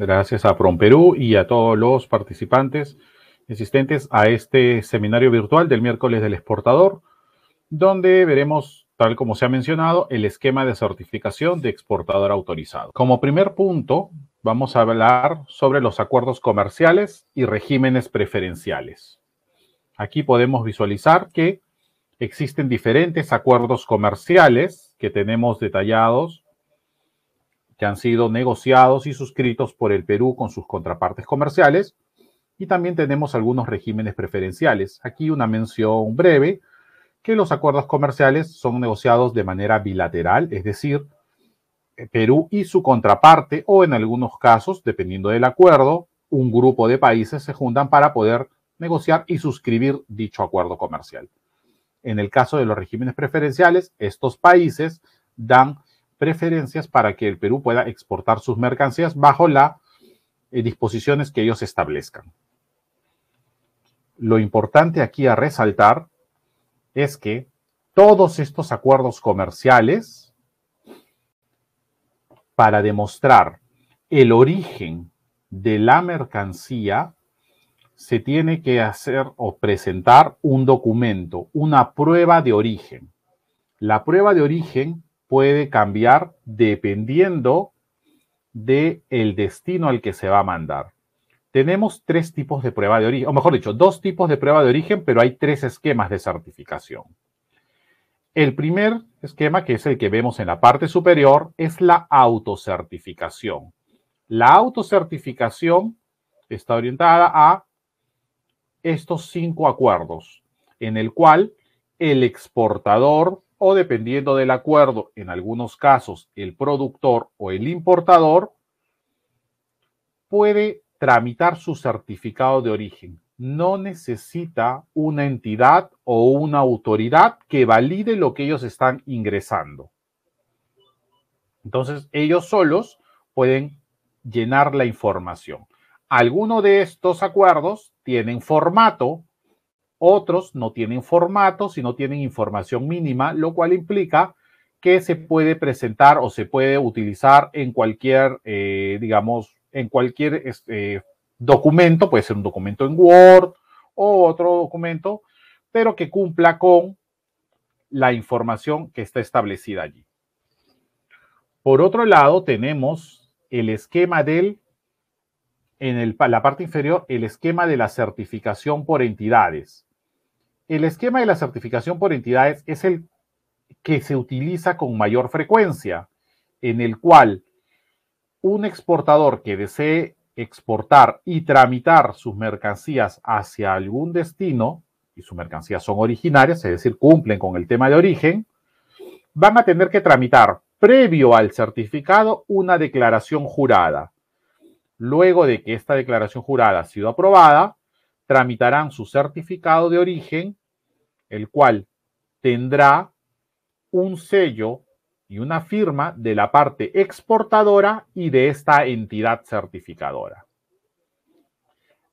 Gracias a PromPerú y a todos los participantes asistentes a este seminario virtual del miércoles del exportador, donde veremos, tal como se ha mencionado, el esquema de certificación de exportador autorizado. Como primer punto, vamos a hablar sobre los acuerdos comerciales y regímenes preferenciales. Aquí podemos visualizar que existen diferentes acuerdos comerciales que tenemos detallados que han sido negociados y suscritos por el Perú con sus contrapartes comerciales. Y también tenemos algunos regímenes preferenciales. Aquí una mención breve, que los acuerdos comerciales son negociados de manera bilateral, es decir, Perú y su contraparte, o en algunos casos, dependiendo del acuerdo, un grupo de países se juntan para poder negociar y suscribir dicho acuerdo comercial. En el caso de los regímenes preferenciales, estos países dan preferencias para que el Perú pueda exportar sus mercancías bajo las eh, disposiciones que ellos establezcan. Lo importante aquí a resaltar es que todos estos acuerdos comerciales, para demostrar el origen de la mercancía, se tiene que hacer o presentar un documento, una prueba de origen. La prueba de origen puede cambiar dependiendo del el destino al que se va a mandar. Tenemos tres tipos de prueba de origen, o mejor dicho, dos tipos de prueba de origen, pero hay tres esquemas de certificación. El primer esquema, que es el que vemos en la parte superior, es la autocertificación. La autocertificación está orientada a estos cinco acuerdos, en el cual el exportador o dependiendo del acuerdo, en algunos casos el productor o el importador, puede tramitar su certificado de origen. No necesita una entidad o una autoridad que valide lo que ellos están ingresando. Entonces, ellos solos pueden llenar la información. Algunos de estos acuerdos tienen formato otros no tienen formato, sino tienen información mínima, lo cual implica que se puede presentar o se puede utilizar en cualquier, eh, digamos, en cualquier este, documento, puede ser un documento en Word o otro documento, pero que cumpla con la información que está establecida allí. Por otro lado, tenemos el esquema del, en la parte inferior, el esquema de la certificación por entidades. El esquema de la certificación por entidades es el que se utiliza con mayor frecuencia, en el cual un exportador que desee exportar y tramitar sus mercancías hacia algún destino, y sus mercancías son originarias, es decir, cumplen con el tema de origen, van a tener que tramitar previo al certificado una declaración jurada. Luego de que esta declaración jurada ha sido aprobada, tramitarán su certificado de origen el cual tendrá un sello y una firma de la parte exportadora y de esta entidad certificadora.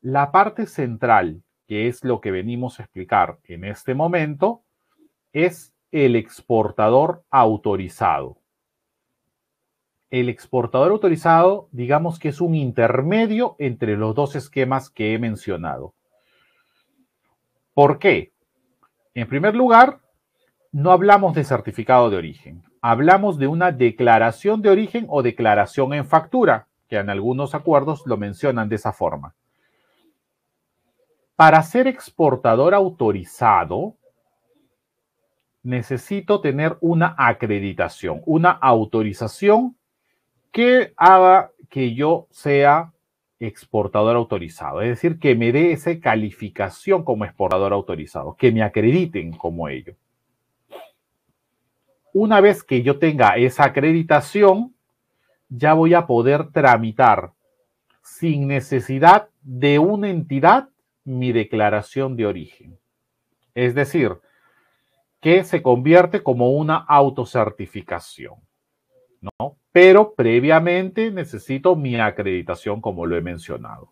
La parte central, que es lo que venimos a explicar en este momento, es el exportador autorizado. El exportador autorizado, digamos que es un intermedio entre los dos esquemas que he mencionado. ¿Por qué? En primer lugar, no hablamos de certificado de origen, hablamos de una declaración de origen o declaración en factura, que en algunos acuerdos lo mencionan de esa forma. Para ser exportador autorizado, necesito tener una acreditación, una autorización que haga que yo sea exportador autorizado, es decir, que me dé esa calificación como exportador autorizado, que me acrediten como ello. Una vez que yo tenga esa acreditación, ya voy a poder tramitar sin necesidad de una entidad mi declaración de origen. Es decir, que se convierte como una autocertificación. Pero previamente necesito mi acreditación, como lo he mencionado.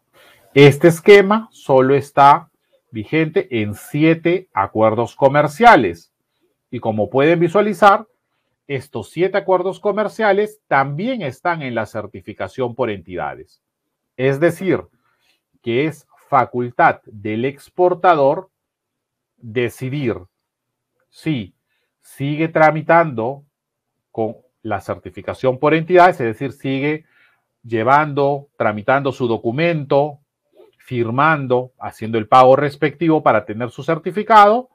Este esquema solo está vigente en siete acuerdos comerciales. Y como pueden visualizar, estos siete acuerdos comerciales también están en la certificación por entidades. Es decir, que es facultad del exportador decidir si sigue tramitando con la certificación por entidades, es decir, sigue llevando, tramitando su documento, firmando, haciendo el pago respectivo para tener su certificado,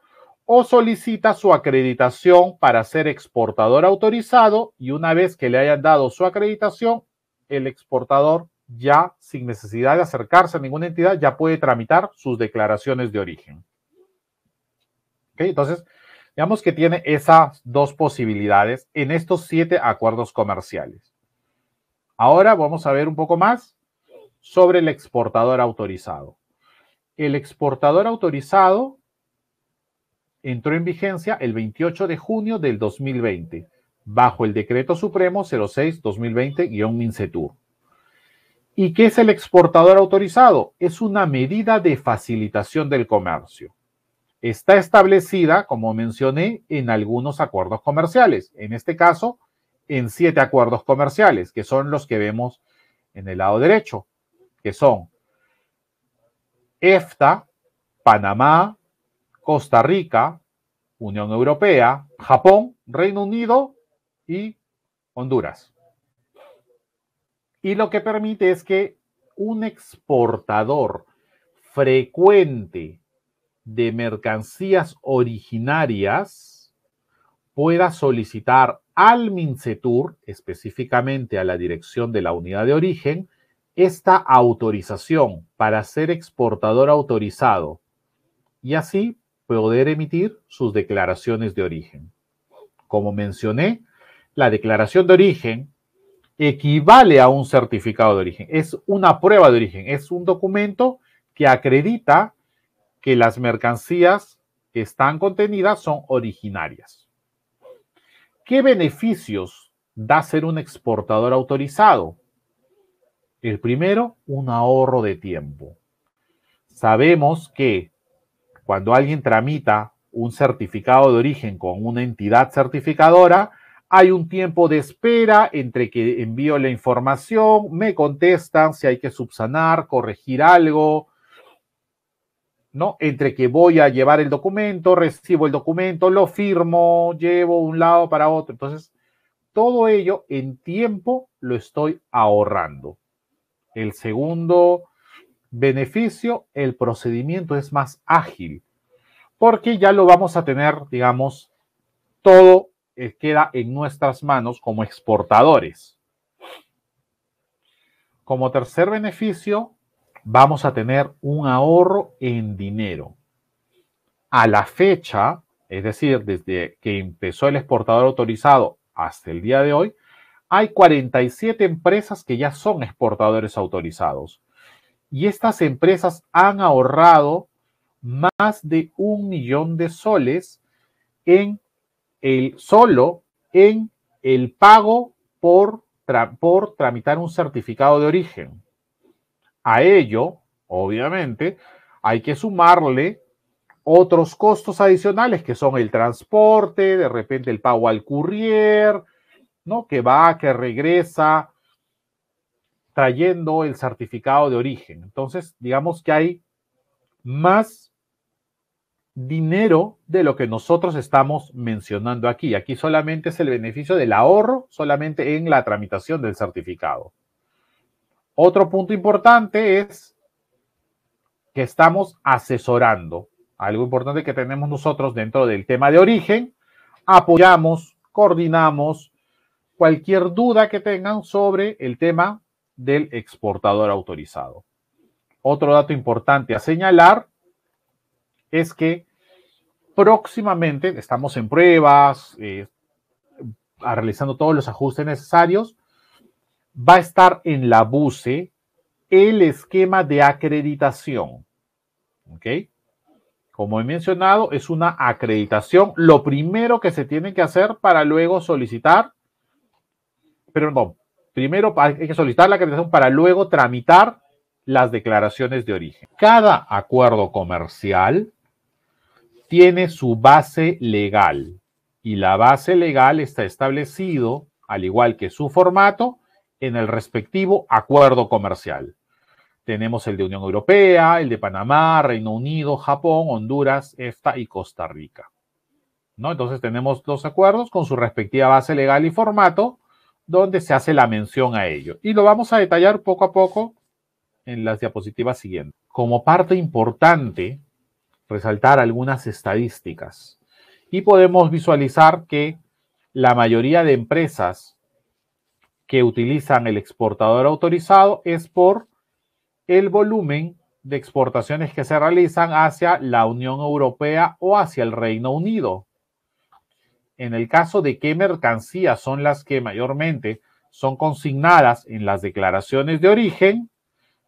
o solicita su acreditación para ser exportador autorizado y una vez que le hayan dado su acreditación, el exportador ya sin necesidad de acercarse a ninguna entidad ya puede tramitar sus declaraciones de origen. ¿Ok? Entonces, Digamos que tiene esas dos posibilidades en estos siete acuerdos comerciales. Ahora vamos a ver un poco más sobre el exportador autorizado. El exportador autorizado entró en vigencia el 28 de junio del 2020 bajo el decreto supremo 06-2020-MINCETUR. ¿Y qué es el exportador autorizado? Es una medida de facilitación del comercio está establecida, como mencioné, en algunos acuerdos comerciales, en este caso, en siete acuerdos comerciales, que son los que vemos en el lado derecho, que son EFTA, Panamá, Costa Rica, Unión Europea, Japón, Reino Unido y Honduras. Y lo que permite es que un exportador frecuente de mercancías originarias pueda solicitar al MINCETUR, específicamente a la dirección de la unidad de origen, esta autorización para ser exportador autorizado y así poder emitir sus declaraciones de origen. Como mencioné, la declaración de origen equivale a un certificado de origen, es una prueba de origen, es un documento que acredita que las mercancías que están contenidas son originarias. ¿Qué beneficios da ser un exportador autorizado? El primero, un ahorro de tiempo. Sabemos que cuando alguien tramita un certificado de origen con una entidad certificadora, hay un tiempo de espera entre que envío la información, me contestan si hay que subsanar, corregir algo, ¿no? Entre que voy a llevar el documento, recibo el documento, lo firmo, llevo un lado para otro. Entonces, todo ello en tiempo lo estoy ahorrando. El segundo beneficio, el procedimiento es más ágil, porque ya lo vamos a tener, digamos, todo eh, queda en nuestras manos como exportadores. Como tercer beneficio, vamos a tener un ahorro en dinero. A la fecha, es decir, desde que empezó el exportador autorizado hasta el día de hoy, hay 47 empresas que ya son exportadores autorizados. Y estas empresas han ahorrado más de un millón de soles en el solo en el pago por, por tramitar un certificado de origen. A ello, obviamente, hay que sumarle otros costos adicionales que son el transporte, de repente el pago al courier, ¿no? Que va, que regresa trayendo el certificado de origen. Entonces, digamos que hay más dinero de lo que nosotros estamos mencionando aquí. Aquí solamente es el beneficio del ahorro, solamente en la tramitación del certificado. Otro punto importante es que estamos asesorando. Algo importante que tenemos nosotros dentro del tema de origen. Apoyamos, coordinamos cualquier duda que tengan sobre el tema del exportador autorizado. Otro dato importante a señalar es que próximamente estamos en pruebas, eh, realizando todos los ajustes necesarios va a estar en la BUCE el esquema de acreditación. ¿Ok? Como he mencionado, es una acreditación. Lo primero que se tiene que hacer para luego solicitar, pero primero hay que solicitar la acreditación para luego tramitar las declaraciones de origen. Cada acuerdo comercial tiene su base legal y la base legal está establecido, al igual que su formato, en el respectivo acuerdo comercial. Tenemos el de Unión Europea, el de Panamá, Reino Unido, Japón, Honduras, EFTA y Costa Rica. ¿No? Entonces tenemos los acuerdos con su respectiva base legal y formato, donde se hace la mención a ello. Y lo vamos a detallar poco a poco en las diapositivas siguientes. Como parte importante, resaltar algunas estadísticas. Y podemos visualizar que la mayoría de empresas que utilizan el exportador autorizado es por el volumen de exportaciones que se realizan hacia la Unión Europea o hacia el Reino Unido. En el caso de qué mercancías son las que mayormente son consignadas en las declaraciones de origen,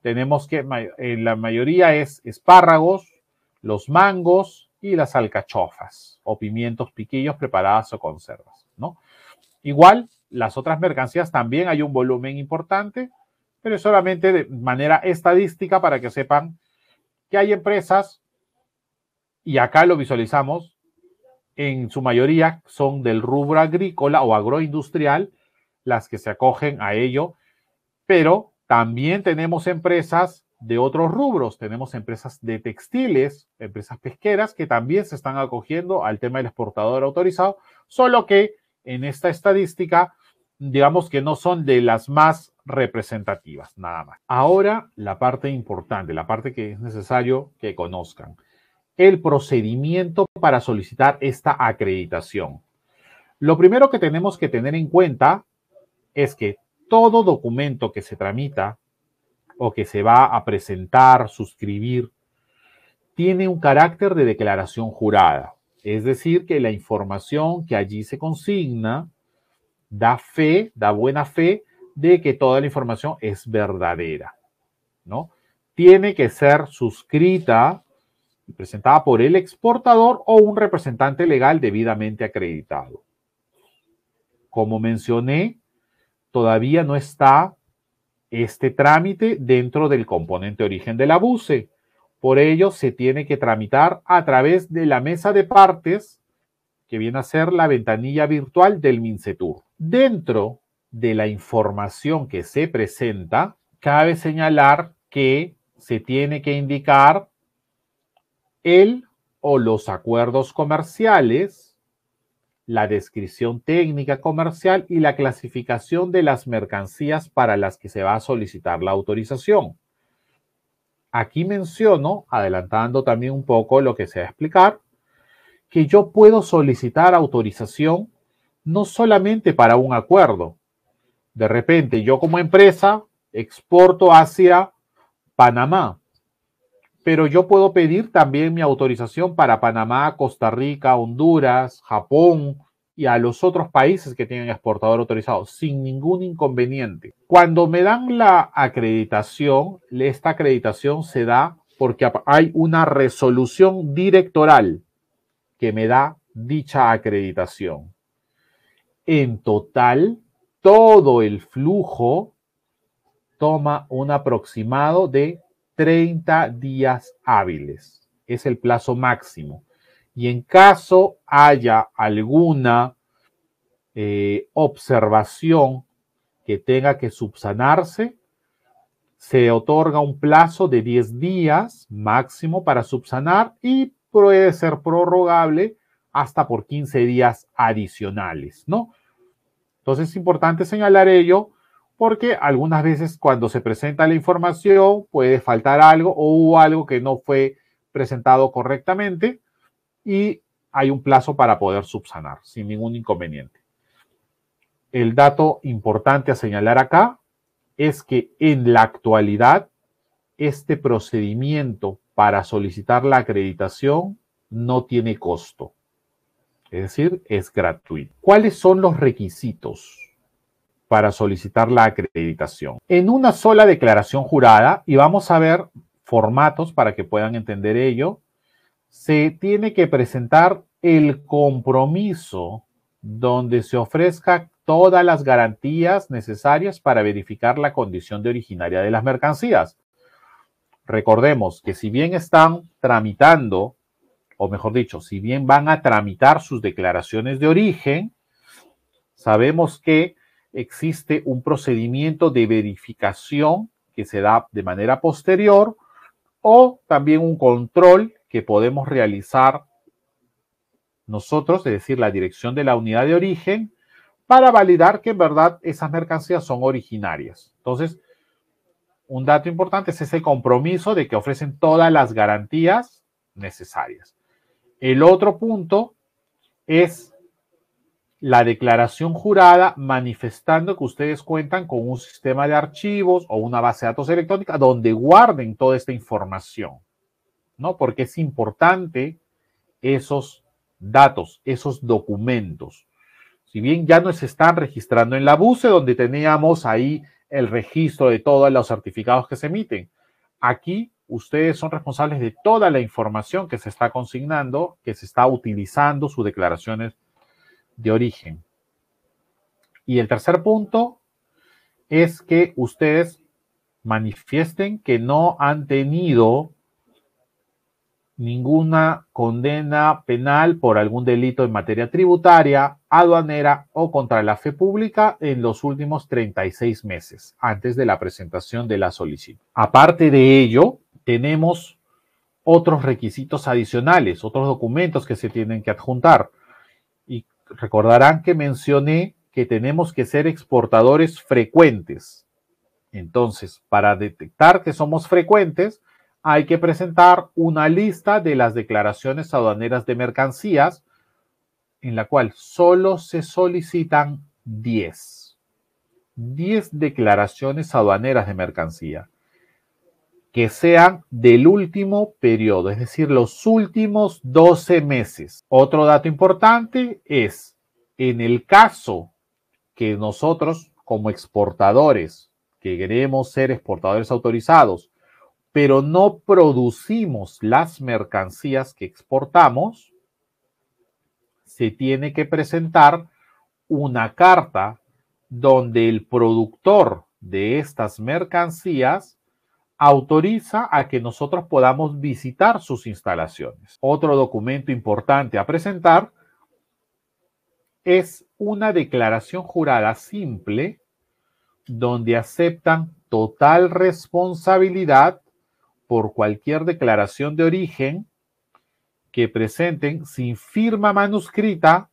tenemos que en la mayoría es espárragos, los mangos y las alcachofas o pimientos piquillos preparadas o conservas, ¿no? Igual las otras mercancías también hay un volumen importante, pero solamente de manera estadística para que sepan que hay empresas, y acá lo visualizamos, en su mayoría son del rubro agrícola o agroindustrial las que se acogen a ello, pero también tenemos empresas de otros rubros, tenemos empresas de textiles, empresas pesqueras que también se están acogiendo al tema del exportador autorizado, solo que en esta estadística digamos que no son de las más representativas, nada más. Ahora la parte importante, la parte que es necesario que conozcan, el procedimiento para solicitar esta acreditación. Lo primero que tenemos que tener en cuenta es que todo documento que se tramita o que se va a presentar, suscribir, tiene un carácter de declaración jurada. Es decir, que la información que allí se consigna da fe, da buena fe de que toda la información es verdadera, ¿no? Tiene que ser suscrita y presentada por el exportador o un representante legal debidamente acreditado. Como mencioné, todavía no está este trámite dentro del componente origen del abuse. Por ello, se tiene que tramitar a través de la mesa de partes, que viene a ser la ventanilla virtual del MINCETUR. Dentro de la información que se presenta, cabe señalar que se tiene que indicar el o los acuerdos comerciales, la descripción técnica comercial y la clasificación de las mercancías para las que se va a solicitar la autorización. Aquí menciono, adelantando también un poco lo que se va a explicar, que yo puedo solicitar autorización no solamente para un acuerdo. De repente, yo como empresa exporto hacia Panamá, pero yo puedo pedir también mi autorización para Panamá, Costa Rica, Honduras, Japón y a los otros países que tienen exportador autorizado sin ningún inconveniente. Cuando me dan la acreditación, esta acreditación se da porque hay una resolución directoral que me da dicha acreditación. En total, todo el flujo toma un aproximado de 30 días hábiles. Es el plazo máximo. Y en caso haya alguna eh, observación que tenga que subsanarse, se otorga un plazo de 10 días máximo para subsanar y puede ser prorrogable hasta por 15 días adicionales, ¿no? Entonces es importante señalar ello porque algunas veces cuando se presenta la información puede faltar algo o hubo algo que no fue presentado correctamente y hay un plazo para poder subsanar sin ningún inconveniente. El dato importante a señalar acá es que en la actualidad este procedimiento para solicitar la acreditación no tiene costo es decir, es gratuito. ¿Cuáles son los requisitos para solicitar la acreditación? En una sola declaración jurada, y vamos a ver formatos para que puedan entender ello, se tiene que presentar el compromiso donde se ofrezca todas las garantías necesarias para verificar la condición de originaria de las mercancías. Recordemos que si bien están tramitando o mejor dicho, si bien van a tramitar sus declaraciones de origen, sabemos que existe un procedimiento de verificación que se da de manera posterior o también un control que podemos realizar nosotros, es decir, la dirección de la unidad de origen, para validar que en verdad esas mercancías son originarias. Entonces, un dato importante es ese compromiso de que ofrecen todas las garantías necesarias. El otro punto es la declaración jurada manifestando que ustedes cuentan con un sistema de archivos o una base de datos electrónica donde guarden toda esta información, ¿no? Porque es importante esos datos, esos documentos. Si bien ya no se están registrando en la BUCE, donde teníamos ahí el registro de todos los certificados que se emiten, aquí ustedes son responsables de toda la información que se está consignando, que se está utilizando, sus declaraciones de origen. Y el tercer punto es que ustedes manifiesten que no han tenido ninguna condena penal por algún delito en materia tributaria, aduanera o contra la fe pública en los últimos 36 meses antes de la presentación de la solicitud. Aparte de ello, tenemos otros requisitos adicionales, otros documentos que se tienen que adjuntar. Y recordarán que mencioné que tenemos que ser exportadores frecuentes. Entonces, para detectar que somos frecuentes, hay que presentar una lista de las declaraciones aduaneras de mercancías, en la cual solo se solicitan 10. 10 declaraciones aduaneras de mercancía que sean del último periodo, es decir, los últimos 12 meses. Otro dato importante es, en el caso que nosotros como exportadores, que queremos ser exportadores autorizados, pero no producimos las mercancías que exportamos, se tiene que presentar una carta donde el productor de estas mercancías autoriza a que nosotros podamos visitar sus instalaciones. Otro documento importante a presentar es una declaración jurada simple donde aceptan total responsabilidad por cualquier declaración de origen que presenten sin firma manuscrita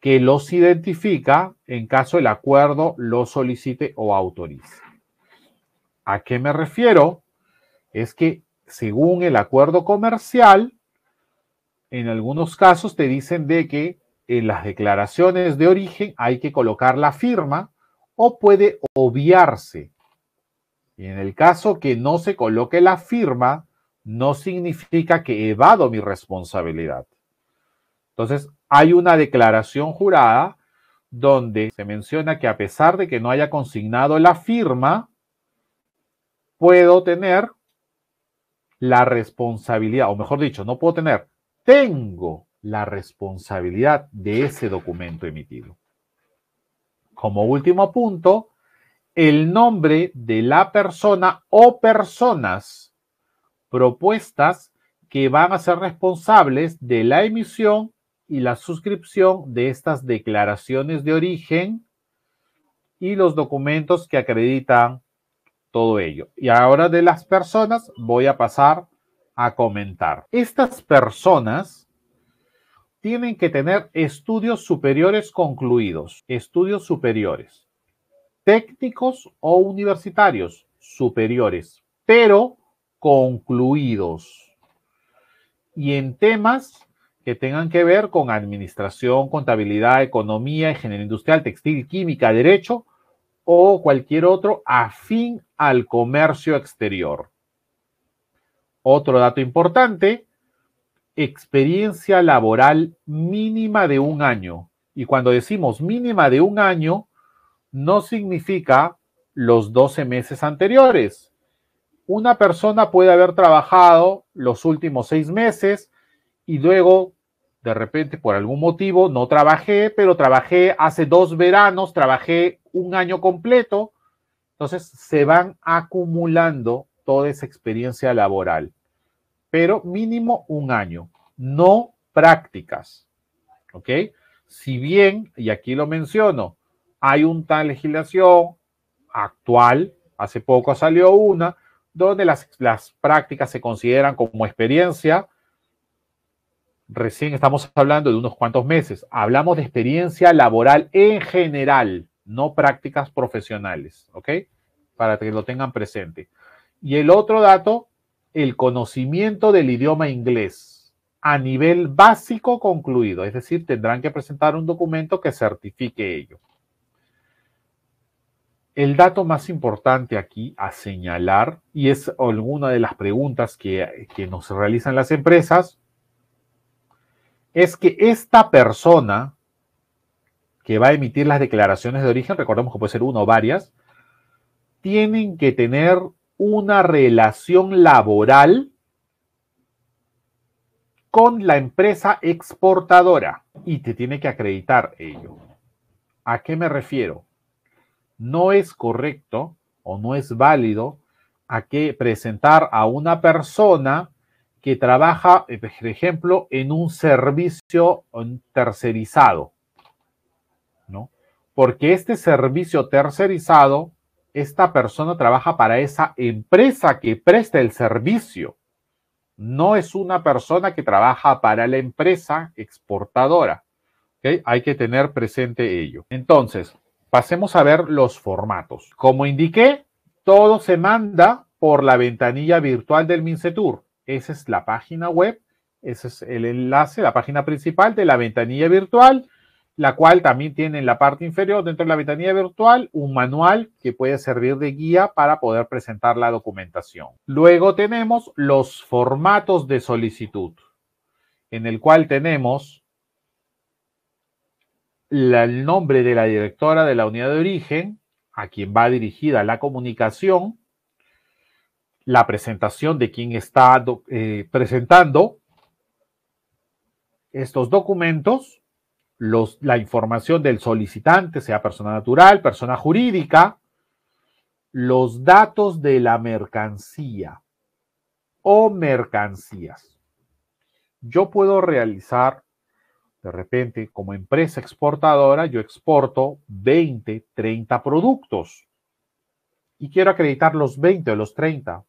que los identifica en caso el acuerdo lo solicite o autorice. ¿A qué me refiero? Es que según el acuerdo comercial, en algunos casos te dicen de que en las declaraciones de origen hay que colocar la firma o puede obviarse. Y en el caso que no se coloque la firma, no significa que evado mi responsabilidad. Entonces, hay una declaración jurada donde se menciona que a pesar de que no haya consignado la firma, puedo tener la responsabilidad, o mejor dicho, no puedo tener, tengo la responsabilidad de ese documento emitido. Como último punto, el nombre de la persona o personas propuestas que van a ser responsables de la emisión y la suscripción de estas declaraciones de origen y los documentos que acreditan todo ello. Y ahora de las personas voy a pasar a comentar. Estas personas tienen que tener estudios superiores concluidos, estudios superiores, técnicos o universitarios superiores, pero concluidos. Y en temas que tengan que ver con administración, contabilidad, economía, ingeniería industrial, textil, química, derecho, o cualquier otro afín al comercio exterior. Otro dato importante, experiencia laboral mínima de un año. Y cuando decimos mínima de un año, no significa los 12 meses anteriores. Una persona puede haber trabajado los últimos seis meses y luego de repente por algún motivo no trabajé, pero trabajé hace dos veranos, trabajé un año completo. Entonces se van acumulando toda esa experiencia laboral, pero mínimo un año, no prácticas. ¿Ok? Si bien, y aquí lo menciono, hay una legislación actual, hace poco salió una, donde las, las prácticas se consideran como experiencia, recién estamos hablando de unos cuantos meses. Hablamos de experiencia laboral en general, no prácticas profesionales, ¿ok? Para que lo tengan presente. Y el otro dato, el conocimiento del idioma inglés a nivel básico concluido, es decir, tendrán que presentar un documento que certifique ello. El dato más importante aquí a señalar, y es alguna de las preguntas que, que nos realizan las empresas, es que esta persona que va a emitir las declaraciones de origen, recordemos que puede ser uno o varias, tienen que tener una relación laboral con la empresa exportadora y te tiene que acreditar ello. ¿A qué me refiero? No es correcto o no es válido a que presentar a una persona que trabaja, eh, por ejemplo, en un servicio tercerizado, ¿no? Porque este servicio tercerizado, esta persona trabaja para esa empresa que presta el servicio. No es una persona que trabaja para la empresa exportadora. Hay que tener presente ello. Entonces, pasemos a ver los formatos. Como indiqué, todo se manda por la ventanilla virtual del MinCETUR. Esa es la página web, ese es el enlace, la página principal de la ventanilla virtual, la cual también tiene en la parte inferior, dentro de la ventanilla virtual, un manual que puede servir de guía para poder presentar la documentación. Luego tenemos los formatos de solicitud, en el cual tenemos el nombre de la directora de la unidad de origen, a quien va dirigida la comunicación, la presentación de quien está eh, presentando estos documentos, los, la información del solicitante, sea persona natural, persona jurídica, los datos de la mercancía o mercancías. Yo puedo realizar, de repente, como empresa exportadora, yo exporto 20, 30 productos y quiero acreditar los 20 o los 30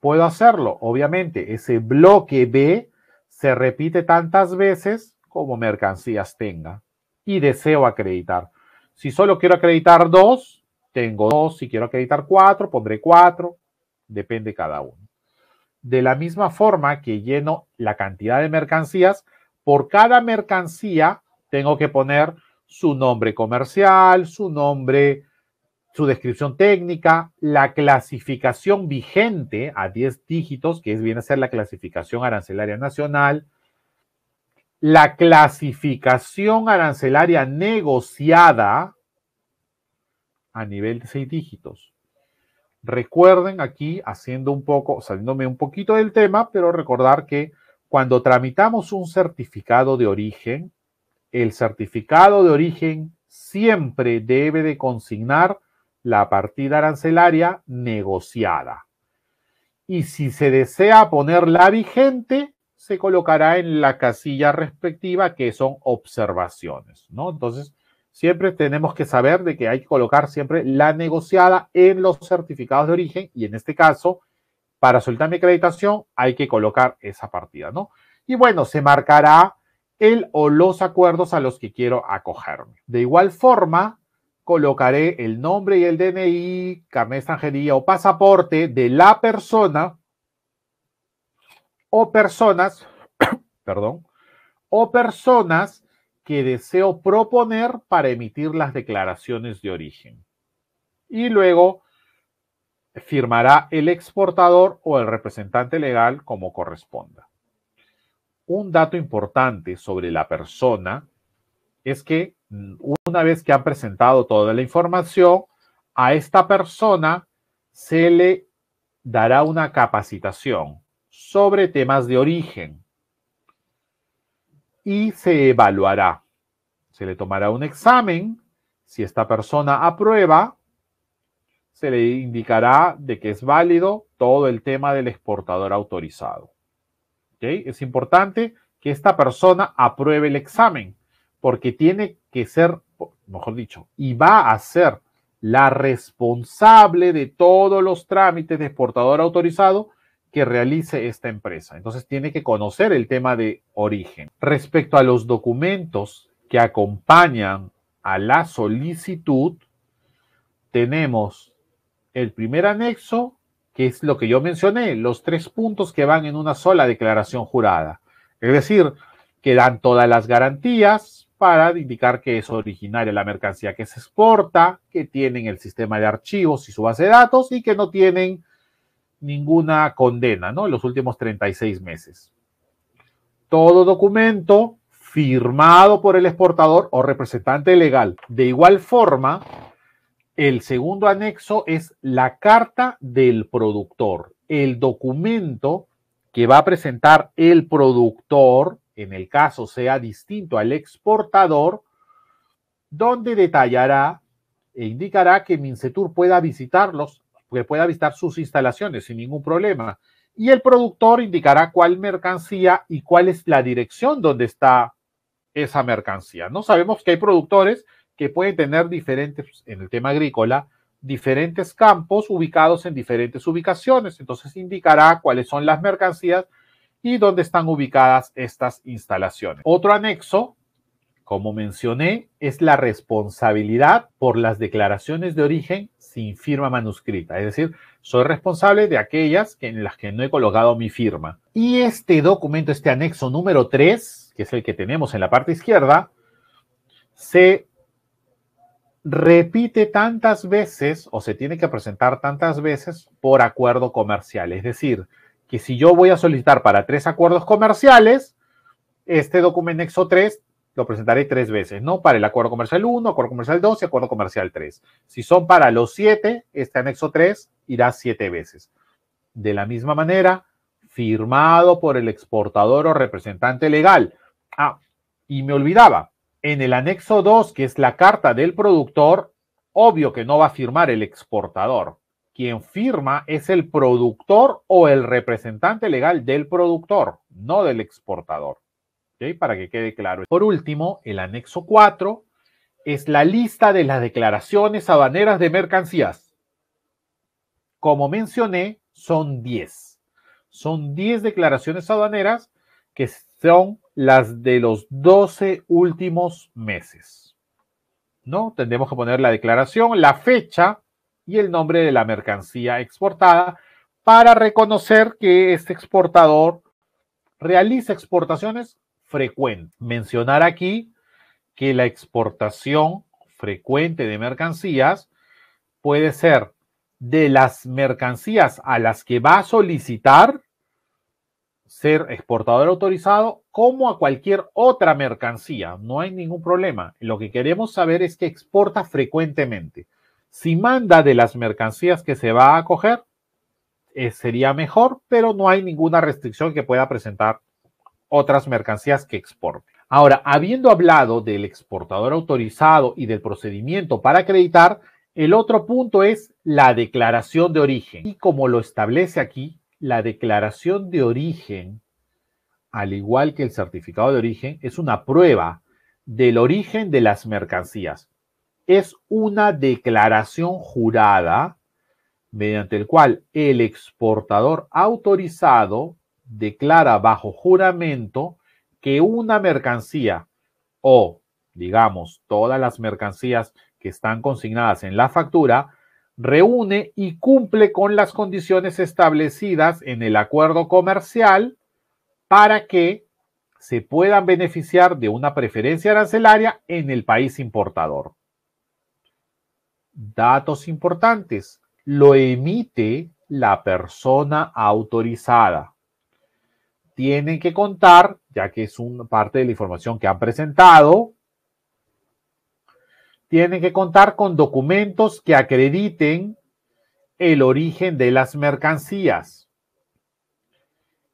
Puedo hacerlo. Obviamente, ese bloque B se repite tantas veces como mercancías tenga y deseo acreditar. Si solo quiero acreditar dos, tengo dos. Si quiero acreditar cuatro, pondré cuatro. Depende cada uno. De la misma forma que lleno la cantidad de mercancías, por cada mercancía tengo que poner su nombre comercial, su nombre su descripción técnica, la clasificación vigente a 10 dígitos, que es, viene a ser la clasificación arancelaria nacional, la clasificación arancelaria negociada a nivel de 6 dígitos. Recuerden aquí, haciendo un poco, saliéndome un poquito del tema, pero recordar que cuando tramitamos un certificado de origen, el certificado de origen siempre debe de consignar la partida arancelaria negociada. Y si se desea ponerla vigente, se colocará en la casilla respectiva que son observaciones, ¿no? Entonces, siempre tenemos que saber de que hay que colocar siempre la negociada en los certificados de origen y en este caso, para soltar mi acreditación, hay que colocar esa partida, ¿no? Y bueno, se marcará el o los acuerdos a los que quiero acogerme. De igual forma, colocaré el nombre y el DNI, carnet de extranjería o pasaporte de la persona o personas, perdón, o personas que deseo proponer para emitir las declaraciones de origen. Y luego firmará el exportador o el representante legal como corresponda. Un dato importante sobre la persona es que una vez que han presentado toda la información, a esta persona se le dará una capacitación sobre temas de origen y se evaluará. Se le tomará un examen. Si esta persona aprueba, se le indicará de que es válido todo el tema del exportador autorizado. Es importante que esta persona apruebe el examen porque tiene que ser, mejor dicho, y va a ser la responsable de todos los trámites de exportador autorizado que realice esta empresa. Entonces tiene que conocer el tema de origen. Respecto a los documentos que acompañan a la solicitud, tenemos el primer anexo, que es lo que yo mencioné, los tres puntos que van en una sola declaración jurada. Es decir, que dan todas las garantías, para indicar que es originaria la mercancía que se exporta, que tienen el sistema de archivos y su base de datos y que no tienen ninguna condena, ¿no? En los últimos 36 meses. Todo documento firmado por el exportador o representante legal. De igual forma, el segundo anexo es la carta del productor, el documento que va a presentar el productor en el caso sea distinto al exportador, donde detallará e indicará que Mincetur pueda visitarlos, que pueda visitar sus instalaciones sin ningún problema. Y el productor indicará cuál mercancía y cuál es la dirección donde está esa mercancía. No sabemos que hay productores que pueden tener diferentes, en el tema agrícola, diferentes campos ubicados en diferentes ubicaciones. Entonces indicará cuáles son las mercancías y dónde están ubicadas estas instalaciones. Otro anexo, como mencioné, es la responsabilidad por las declaraciones de origen sin firma manuscrita, es decir, soy responsable de aquellas en las que no he colocado mi firma. Y este documento, este anexo número 3, que es el que tenemos en la parte izquierda, se repite tantas veces o se tiene que presentar tantas veces por acuerdo comercial. Es decir, que si yo voy a solicitar para tres acuerdos comerciales, este documento anexo 3 lo presentaré tres veces, ¿no? Para el acuerdo comercial 1, acuerdo comercial 2 y acuerdo comercial 3. Si son para los siete, este anexo 3 irá siete veces. De la misma manera, firmado por el exportador o representante legal. Ah, y me olvidaba, en el anexo 2, que es la carta del productor, obvio que no va a firmar el exportador quien firma es el productor o el representante legal del productor, no del exportador. ¿Okay? Para que quede claro. Por último, el anexo 4 es la lista de las declaraciones aduaneras de mercancías. Como mencioné, son 10. Son 10 declaraciones aduaneras que son las de los 12 últimos meses. ¿No? Tendremos que poner la declaración, la fecha y el nombre de la mercancía exportada para reconocer que este exportador realiza exportaciones frecuentes. Mencionar aquí que la exportación frecuente de mercancías puede ser de las mercancías a las que va a solicitar ser exportador autorizado como a cualquier otra mercancía. No hay ningún problema. Lo que queremos saber es que exporta frecuentemente. Si manda de las mercancías que se va a coger, eh, sería mejor, pero no hay ninguna restricción que pueda presentar otras mercancías que exporte. Ahora, habiendo hablado del exportador autorizado y del procedimiento para acreditar, el otro punto es la declaración de origen. Y como lo establece aquí, la declaración de origen, al igual que el certificado de origen, es una prueba del origen de las mercancías es una declaración jurada mediante el cual el exportador autorizado declara bajo juramento que una mercancía o, digamos, todas las mercancías que están consignadas en la factura, reúne y cumple con las condiciones establecidas en el acuerdo comercial para que se puedan beneficiar de una preferencia arancelaria en el país importador. Datos importantes. Lo emite la persona autorizada. Tienen que contar, ya que es una parte de la información que han presentado, tienen que contar con documentos que acrediten el origen de las mercancías.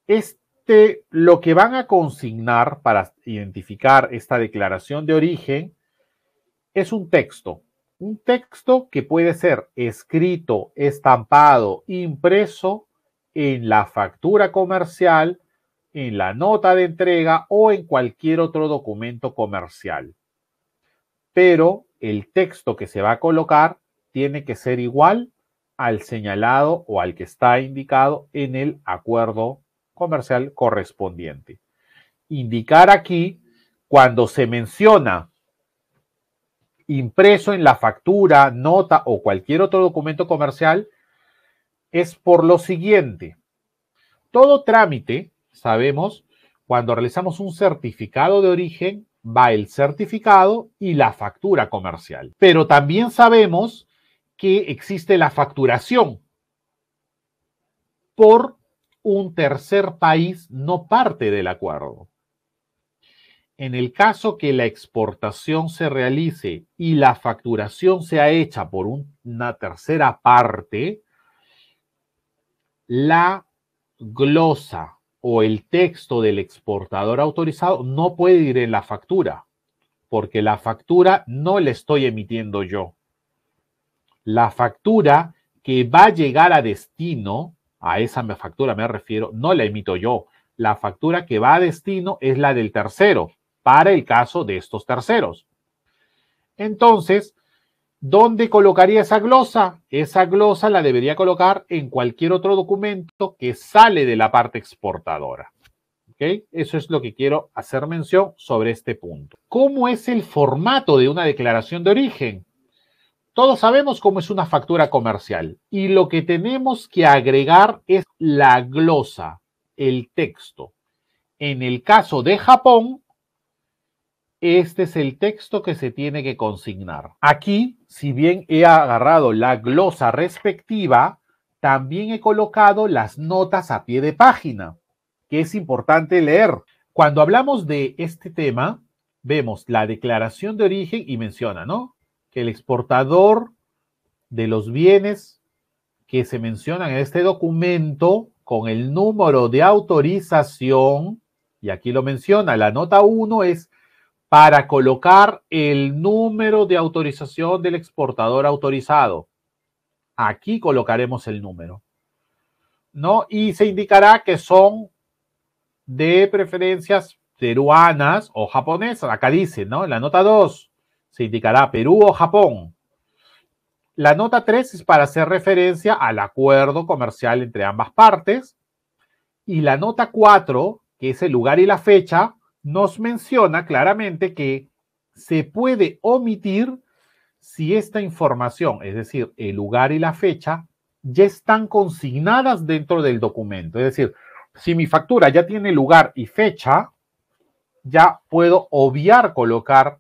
Este, lo que van a consignar para identificar esta declaración de origen es un texto un texto que puede ser escrito, estampado, impreso en la factura comercial, en la nota de entrega o en cualquier otro documento comercial. Pero el texto que se va a colocar tiene que ser igual al señalado o al que está indicado en el acuerdo comercial correspondiente. Indicar aquí cuando se menciona impreso en la factura, nota o cualquier otro documento comercial es por lo siguiente. Todo trámite, sabemos, cuando realizamos un certificado de origen, va el certificado y la factura comercial. Pero también sabemos que existe la facturación por un tercer país no parte del acuerdo. En el caso que la exportación se realice y la facturación sea hecha por una tercera parte, la glosa o el texto del exportador autorizado no puede ir en la factura, porque la factura no la estoy emitiendo yo. La factura que va a llegar a destino, a esa factura me refiero, no la emito yo. La factura que va a destino es la del tercero para el caso de estos terceros. Entonces, ¿dónde colocaría esa glosa? Esa glosa la debería colocar en cualquier otro documento que sale de la parte exportadora. ¿Okay? Eso es lo que quiero hacer mención sobre este punto. ¿Cómo es el formato de una declaración de origen? Todos sabemos cómo es una factura comercial y lo que tenemos que agregar es la glosa, el texto. En el caso de Japón, este es el texto que se tiene que consignar. Aquí, si bien he agarrado la glosa respectiva, también he colocado las notas a pie de página, que es importante leer. Cuando hablamos de este tema, vemos la declaración de origen y menciona, ¿no? Que el exportador de los bienes que se mencionan en este documento con el número de autorización, y aquí lo menciona, la nota 1 es para colocar el número de autorización del exportador autorizado. Aquí colocaremos el número. ¿No? Y se indicará que son de preferencias peruanas o japonesas. Acá dice, ¿no? En la nota 2 se indicará Perú o Japón. La nota 3 es para hacer referencia al acuerdo comercial entre ambas partes. Y la nota 4, que es el lugar y la fecha, nos menciona claramente que se puede omitir si esta información, es decir, el lugar y la fecha, ya están consignadas dentro del documento. Es decir, si mi factura ya tiene lugar y fecha, ya puedo obviar colocar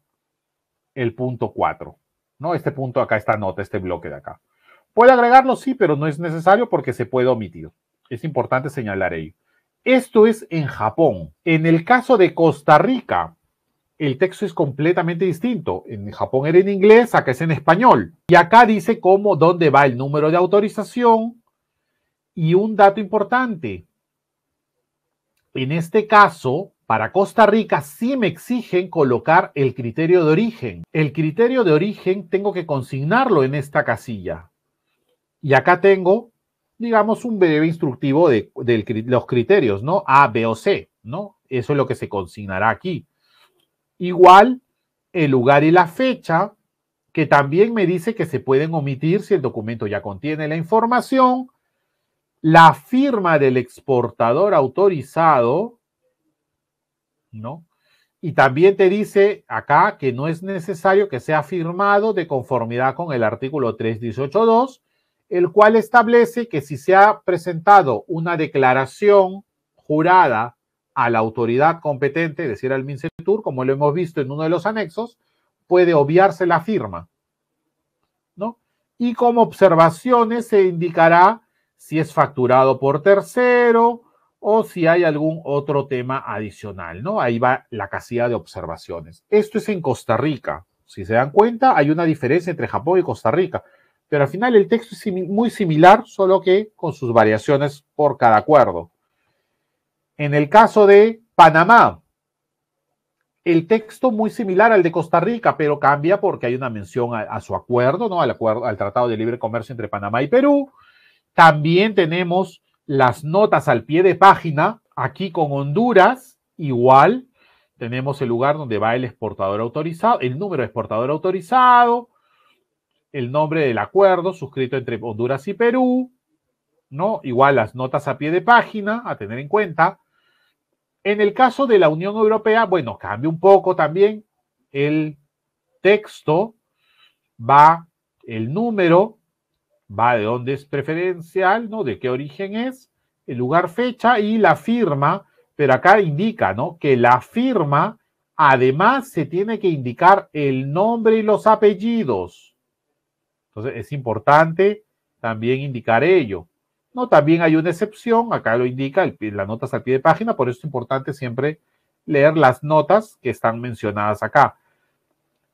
el punto 4, ¿no? Este punto acá, esta nota, este bloque de acá. Puede agregarlo, sí, pero no es necesario porque se puede omitir. Es importante señalar ello. Esto es en Japón. En el caso de Costa Rica, el texto es completamente distinto. En Japón era en inglés, acá es en español. Y acá dice cómo, dónde va el número de autorización. Y un dato importante. En este caso, para Costa Rica sí me exigen colocar el criterio de origen. El criterio de origen tengo que consignarlo en esta casilla. Y acá tengo digamos, un breve instructivo de, los criterios, ¿no? A, B o C, ¿no? Eso es lo que se consignará aquí. Igual, el lugar y la fecha, que también me dice que se pueden omitir si el documento ya contiene la información. La firma del exportador autorizado, ¿no? Y también te dice acá que no es necesario que sea firmado de conformidad con el artículo 318.2 el cual establece que si se ha presentado una declaración jurada a la autoridad competente, es decir, al MINCETUR, como lo hemos visto en uno de los anexos, puede obviarse la firma. ¿no? Y como observaciones se indicará si es facturado por tercero o si hay algún otro tema adicional, ¿no? Ahí va la casilla de observaciones. Esto es en Costa Rica. Si se dan cuenta, hay una diferencia entre Japón y Costa Rica pero al final el texto es muy similar, solo que con sus variaciones por cada acuerdo. En el caso de Panamá, el texto muy similar al de Costa Rica, pero cambia porque hay una mención a, su acuerdo, ¿no? Al acuerdo, al Tratado de Libre Comercio entre Panamá y Perú. También tenemos las notas al pie de página, aquí con Honduras, igual, tenemos el lugar donde va el exportador autorizado, el número de exportador autorizado, el nombre del acuerdo suscrito entre Honduras y Perú, ¿no? Igual las notas a pie de página a tener en cuenta. En el caso de la Unión Europea, bueno, cambia un poco también el texto, va el número, va de dónde es preferencial, ¿no? De qué origen es, el lugar, fecha y la firma, pero acá indica, ¿no? Que la firma, además, se tiene que indicar el nombre y los apellidos. Entonces es importante también indicar ello. No, también hay una excepción, acá lo indica el, las notas al pie de página, por eso es importante siempre leer las notas que están mencionadas acá.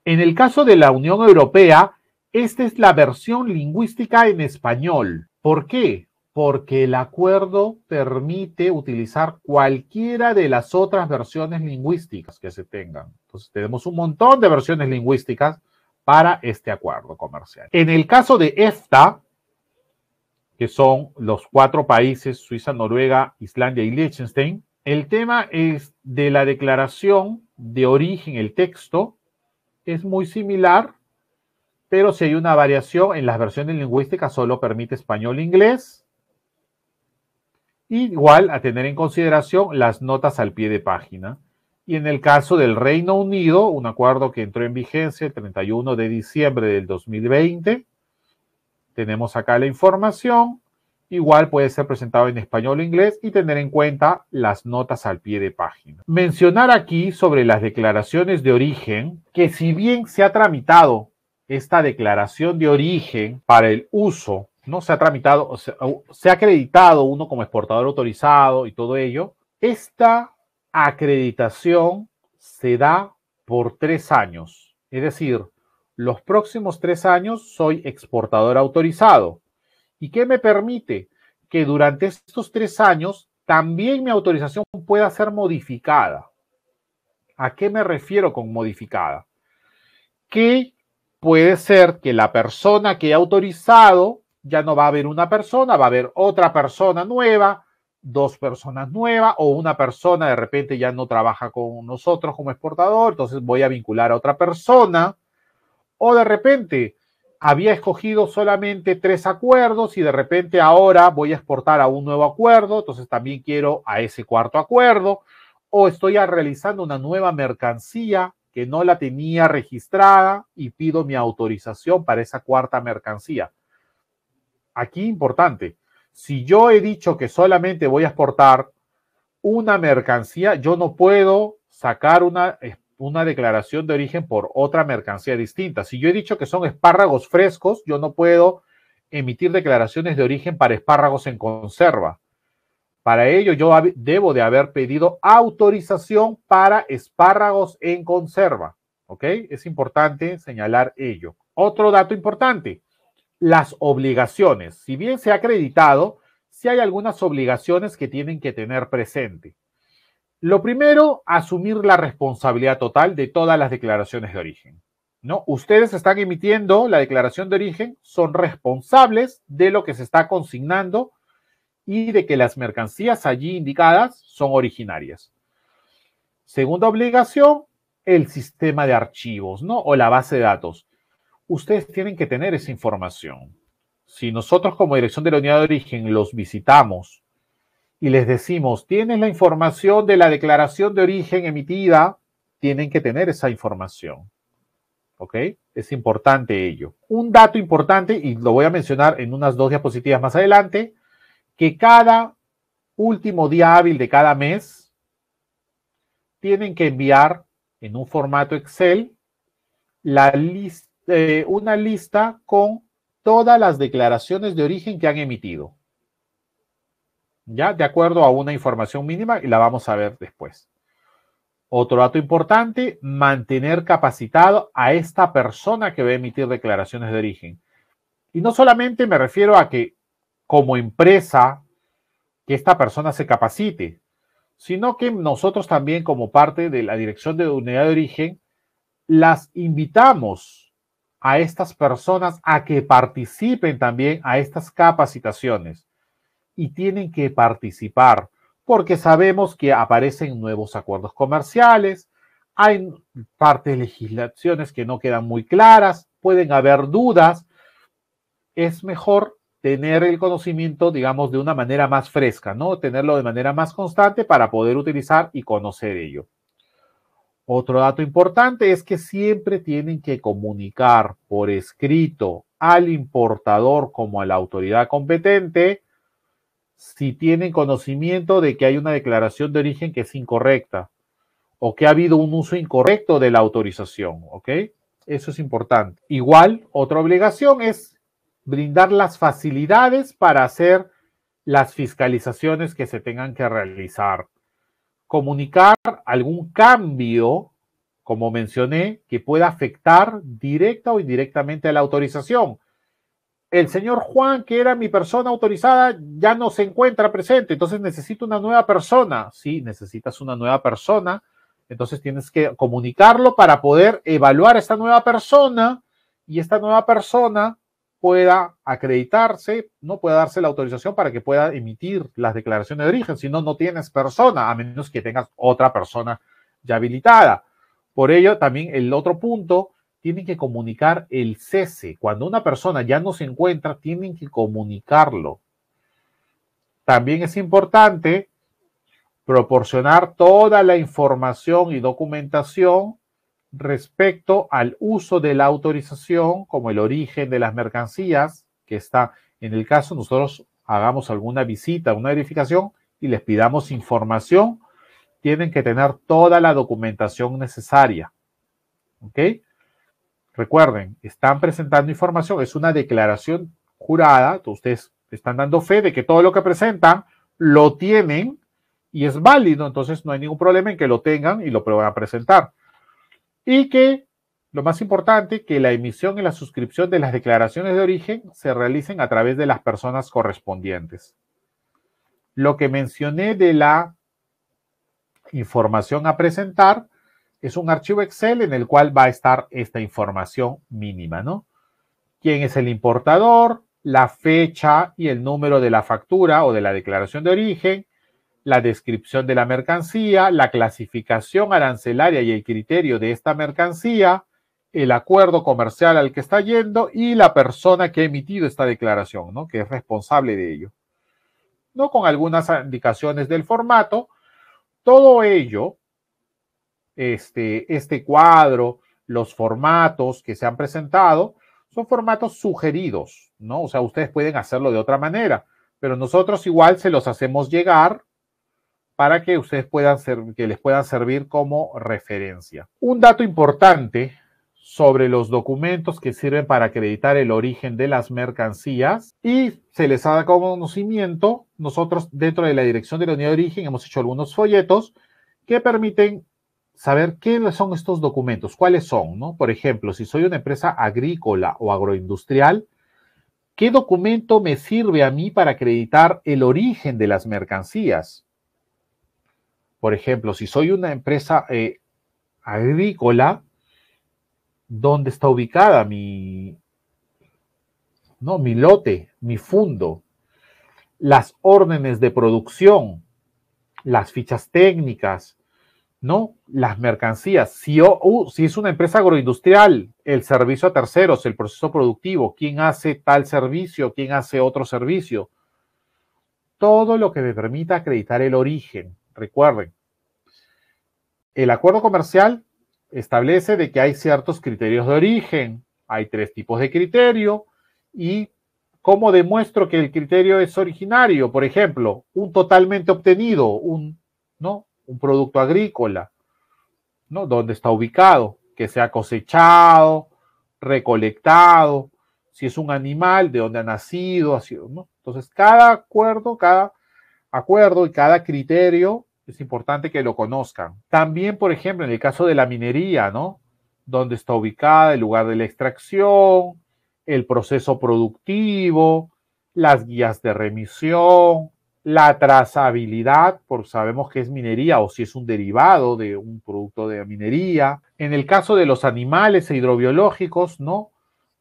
En el caso de la Unión Europea, esta es la versión lingüística en español. ¿Por qué? Porque el acuerdo permite utilizar cualquiera de las otras versiones lingüísticas que se tengan. Entonces tenemos un montón de versiones lingüísticas para este acuerdo comercial. En el caso de EFTA, que son los cuatro países, Suiza, Noruega, Islandia y Liechtenstein, el tema es de la declaración de origen, el texto es muy similar, pero si hay una variación en las versiones lingüísticas, solo permite español e inglés. Igual a tener en consideración las notas al pie de página. Y en el caso del Reino Unido, un acuerdo que entró en vigencia el 31 de diciembre del 2020, tenemos acá la información, igual puede ser presentado en español o inglés y tener en cuenta las notas al pie de página. Mencionar aquí sobre las declaraciones de origen que si bien se ha tramitado esta declaración de origen para el uso, no se ha tramitado, o se ha acreditado uno como exportador autorizado y todo ello, esta acreditación se da por tres años. Es decir, los próximos tres años soy exportador autorizado. ¿Y qué me permite? Que durante estos tres años también mi autorización pueda ser modificada. ¿A qué me refiero con modificada? Que puede ser que la persona que he autorizado ya no va a haber una persona, va a haber otra persona nueva, dos personas nuevas o una persona de repente ya no trabaja con nosotros como exportador, entonces voy a vincular a otra persona. O de repente había escogido solamente tres acuerdos y de repente ahora voy a exportar a un nuevo acuerdo, entonces también quiero a ese cuarto acuerdo. O estoy realizando una nueva mercancía que no la tenía registrada y pido mi autorización para esa cuarta mercancía. Aquí importante, si yo he dicho que solamente voy a exportar una mercancía, yo no puedo sacar una, declaración de origen por otra mercancía distinta. Si yo he dicho que son espárragos frescos, yo no puedo emitir declaraciones de origen para espárragos en conserva. Para ello yo debo de haber pedido autorización para espárragos en conserva. ¿Ok? Es importante señalar ello. Otro dato importante las obligaciones. Si bien se ha acreditado, sí hay algunas obligaciones que tienen que tener presente. Lo primero, asumir la responsabilidad total de todas las declaraciones de origen. ¿no? Ustedes están emitiendo la declaración de origen, son responsables de lo que se está consignando y de que las mercancías allí indicadas son originarias. Segunda obligación, el sistema de archivos, ¿no? O la base de datos ustedes tienen que tener esa información. Si nosotros como dirección de la unidad de origen los visitamos y les decimos, tienes la información de la declaración de origen emitida, tienen que tener esa información. ¿Ok? Es importante ello. Un dato importante, y lo voy a mencionar en unas dos diapositivas más adelante, que cada último día hábil de cada mes tienen que enviar en un formato Excel la lista eh, una lista con todas las declaraciones de origen que han emitido. ¿Ya? De acuerdo a una información mínima y la vamos a ver después. Otro dato importante, mantener capacitado a esta persona que va a emitir declaraciones de origen. Y no solamente me refiero a que como empresa, que esta persona se capacite, sino que nosotros también como parte de la dirección de unidad de origen, las invitamos a estas personas a que participen también a estas capacitaciones. Y tienen que participar porque sabemos que aparecen nuevos acuerdos comerciales, hay partes legislaciones que no quedan muy claras, pueden haber dudas. Es mejor tener el conocimiento, digamos, de una manera más fresca, ¿no? Tenerlo de manera más constante para poder utilizar y conocer ello. Otro dato importante es que siempre tienen que comunicar por escrito al importador como a la autoridad competente si tienen conocimiento de que hay una declaración de origen que es incorrecta o que ha habido un uso incorrecto de la autorización, ¿ok? Eso es importante. Igual, otra obligación es brindar las facilidades para hacer las fiscalizaciones que se tengan que realizar comunicar algún cambio, como mencioné, que pueda afectar directa o indirectamente a la autorización. El señor Juan, que era mi persona autorizada, ya no se encuentra presente, entonces necesito una nueva persona. Sí, necesitas una nueva persona, entonces tienes que comunicarlo para poder evaluar a esta nueva persona y esta nueva persona pueda acreditarse, no puede darse la autorización para que pueda emitir las declaraciones de origen, si no, no tienes persona, a menos que tengas otra persona ya habilitada. Por ello, también el otro punto, tienen que comunicar el cese. Cuando una persona ya no se encuentra, tienen que comunicarlo. También es importante proporcionar toda la información y documentación respecto al uso de la autorización como el origen de las mercancías, que está en el caso nosotros hagamos alguna visita, una verificación y les pidamos información, tienen que tener toda la documentación necesaria. ¿Ok? Recuerden, están presentando información, es una declaración jurada, ustedes están dando fe de que todo lo que presentan lo tienen y es válido, entonces no hay ningún problema en que lo tengan y lo puedan presentar y que, lo más importante, que la emisión y la suscripción de las declaraciones de origen se realicen a través de las personas correspondientes. Lo que mencioné de la información a presentar es un archivo Excel en el cual va a estar esta información mínima, ¿no? ¿Quién es el importador? La fecha y el número de la factura o de la declaración de origen, la descripción de la mercancía, la clasificación arancelaria y el criterio de esta mercancía, el acuerdo comercial al que está yendo y la persona que ha emitido esta declaración, ¿no? que es responsable de ello. ¿no? Con algunas indicaciones del formato. Todo ello, este, este cuadro, los formatos que se han presentado, son formatos sugeridos, ¿no? O sea, ustedes pueden hacerlo de otra manera, pero nosotros igual se los hacemos llegar para que ustedes puedan ser, que les puedan servir como referencia. Un dato importante sobre los documentos que sirven para acreditar el origen de las mercancías y se les ha dado conocimiento. Nosotros dentro de la Dirección de la Unidad de Origen hemos hecho algunos folletos que permiten saber qué son estos documentos, cuáles son, ¿no? Por ejemplo, si soy una empresa agrícola o agroindustrial, ¿qué documento me sirve a mí para acreditar el origen de las mercancías? Por ejemplo, si soy una empresa eh, agrícola, ¿dónde está ubicada mi, no, mi lote, mi fondo? Las órdenes de producción, las fichas técnicas, ¿no? Las mercancías. Si, uh, si es una empresa agroindustrial, el servicio a terceros, el proceso productivo, quién hace tal servicio, quién hace otro servicio. Todo lo que me permita acreditar el origen. Recuerden, el acuerdo comercial establece de que hay ciertos criterios de origen, hay tres tipos de criterio y cómo demuestro que el criterio es originario, por ejemplo, un totalmente obtenido, un ¿no? un producto agrícola, ¿no? Donde está ubicado, que sea cosechado, recolectado, si es un animal, de dónde ha nacido, ¿no? Entonces, cada acuerdo, cada acuerdo y cada criterio es importante que lo conozcan. También, por ejemplo, en el caso de la minería, ¿no? Dónde está ubicada, el lugar de la extracción, el proceso productivo, las guías de remisión, la trazabilidad, porque sabemos que es minería o si es un derivado de un producto de minería. En el caso de los animales e hidrobiológicos, ¿no?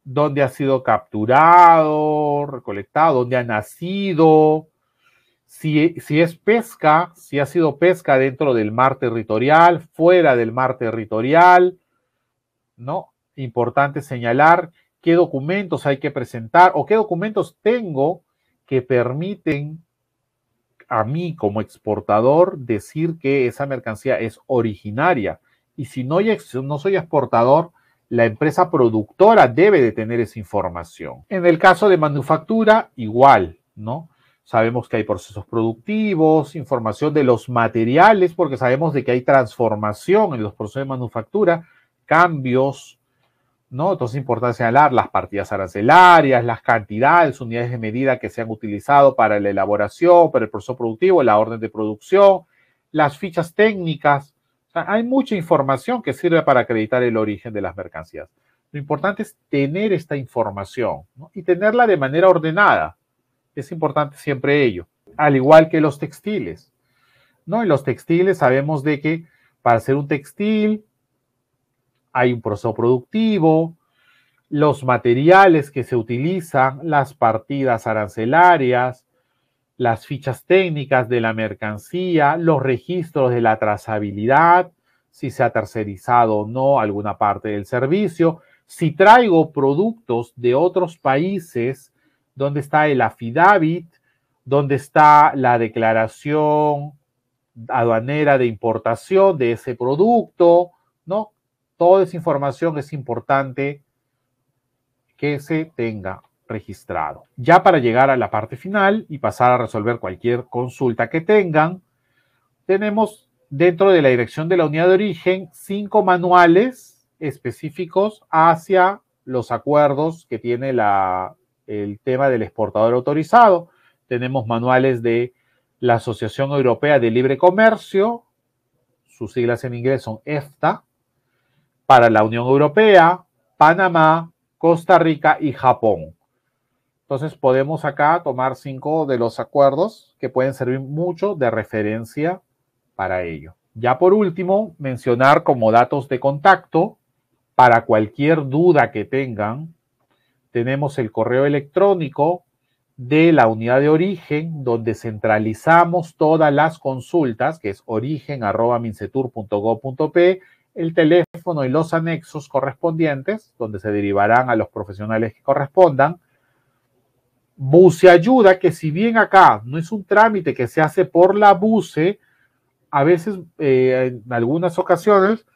Dónde ha sido capturado, recolectado, dónde ha nacido, si, es pesca, si ha sido pesca dentro del mar territorial, fuera del mar territorial, ¿no? Importante señalar qué documentos hay que presentar o qué documentos tengo que permiten a mí como exportador decir que esa mercancía es originaria. Y si no, no soy exportador, la empresa productora debe de tener esa información. En el caso de manufactura, igual, ¿no? sabemos que hay procesos productivos, información de los materiales, porque sabemos de que hay transformación en los procesos de manufactura, cambios, ¿no? Entonces es importante señalar las partidas arancelarias, las cantidades, unidades de medida que se han utilizado para la elaboración, para el proceso productivo, la orden de producción, las fichas técnicas. hay mucha información que sirve para acreditar el origen de las mercancías. Lo importante es tener esta información y tenerla de manera ordenada es importante siempre ello, al igual que los textiles. ¿no? En los textiles sabemos de que para hacer un textil hay un proceso productivo, los materiales que se utilizan, las partidas arancelarias, las fichas técnicas de la mercancía, los registros de la trazabilidad, si se ha tercerizado o no alguna parte del servicio, si traigo productos de otros países dónde está el affidavit, dónde está la declaración aduanera de importación de ese producto, ¿no? Toda esa información es importante que se tenga registrado. Ya para llegar a la parte final y pasar a resolver cualquier consulta que tengan, tenemos dentro de la dirección de la unidad de origen cinco manuales específicos hacia los acuerdos que tiene la el tema del exportador autorizado, tenemos manuales de la Asociación Europea de Libre Comercio, sus siglas en inglés son EFTA, para la Unión Europea, Panamá, Costa Rica y Japón. Entonces podemos acá tomar cinco de los acuerdos que pueden servir mucho de referencia para ello. Ya por último, mencionar como datos de contacto para cualquier duda que tengan tenemos el correo electrónico de la unidad de origen, donde centralizamos todas las consultas, que es origen.mincetur.gov.p, el teléfono y los anexos correspondientes, donde se derivarán a los profesionales que correspondan. BUCE ayuda, que si bien acá no es un trámite que se hace por la BUCE, a veces, eh, en algunas ocasiones,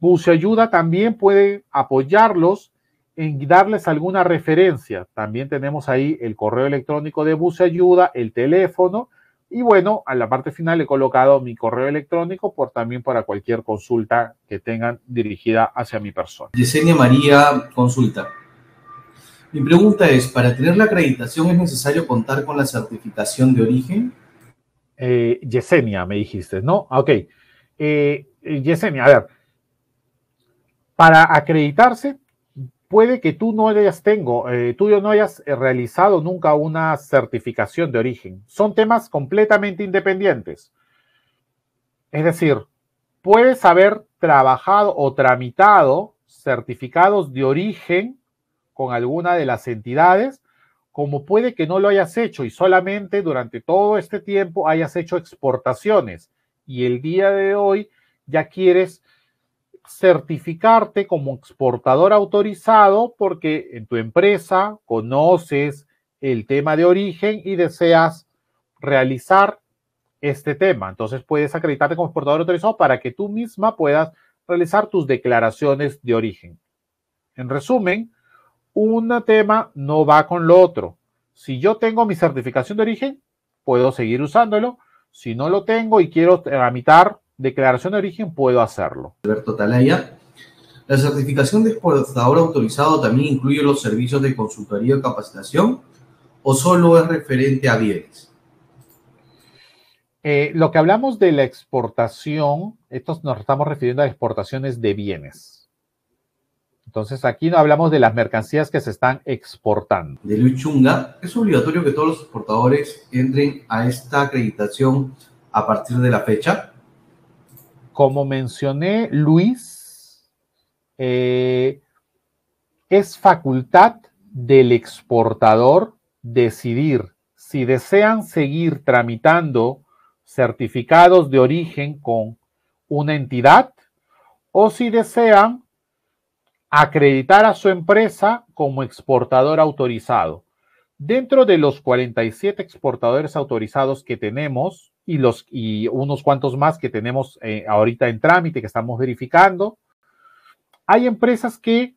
BUCE ayuda también puede apoyarlos en darles alguna referencia. También tenemos ahí el correo electrónico de Bus Ayuda, el teléfono y bueno, a la parte final he colocado mi correo electrónico por también para cualquier consulta que tengan dirigida hacia mi persona. Yesenia María, consulta. Mi pregunta es, ¿para tener la acreditación es necesario contar con la certificación de origen? Eh, Yesenia, me dijiste, ¿no? Ah, ok. Eh, Yesenia, a ver, para acreditarse puede que tú no hayas tengo, eh, tú no hayas eh, realizado nunca una certificación de origen. Son temas completamente independientes. Es decir, puedes haber trabajado o tramitado certificados de origen con alguna de las entidades, como puede que no lo hayas hecho y solamente durante todo este tiempo hayas hecho exportaciones y el día de hoy ya quieres certificarte como exportador autorizado porque en tu empresa conoces el tema de origen y deseas realizar este tema. Entonces puedes acreditarte como exportador autorizado para que tú misma puedas realizar tus declaraciones de origen. En resumen, un tema no va con lo otro. Si yo tengo mi certificación de origen, puedo seguir usándolo. Si no lo tengo y quiero tramitar Declaración de origen puedo hacerlo. Alberto Talaya. La certificación de exportador autorizado también incluye los servicios de consultoría o capacitación o solo es referente a bienes. Eh, lo que hablamos de la exportación, estos nos estamos refiriendo a exportaciones de bienes. Entonces aquí no hablamos de las mercancías que se están exportando. De Luis Chunga, es obligatorio que todos los exportadores entren a esta acreditación a partir de la fecha. Como mencioné, Luis eh, es facultad del exportador decidir si desean seguir tramitando certificados de origen con una entidad o si desean acreditar a su empresa como exportador autorizado. Dentro de los 47 exportadores autorizados que tenemos, y, los, y unos cuantos más que tenemos eh, ahorita en trámite, que estamos verificando. Hay empresas que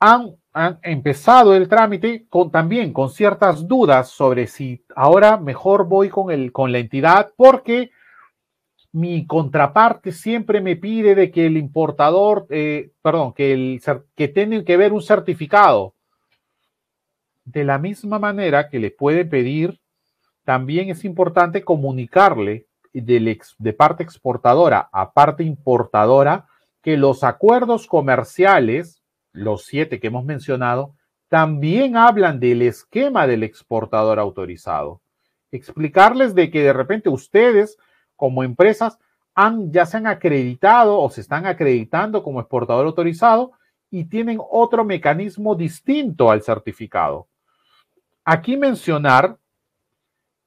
han, empezado el trámite con, también con ciertas dudas sobre si ahora mejor voy con, con la entidad porque mi contraparte siempre me pide de que el importador, eh, perdón, que, el, que que ver un certificado. De la misma manera que le puede pedir también es importante comunicarle de parte exportadora a parte importadora que los acuerdos comerciales, los siete que hemos mencionado, también hablan del esquema del exportador autorizado. Explicarles de que de repente ustedes como empresas ya se han acreditado o se están acreditando como exportador autorizado y tienen otro mecanismo distinto al certificado. Aquí mencionar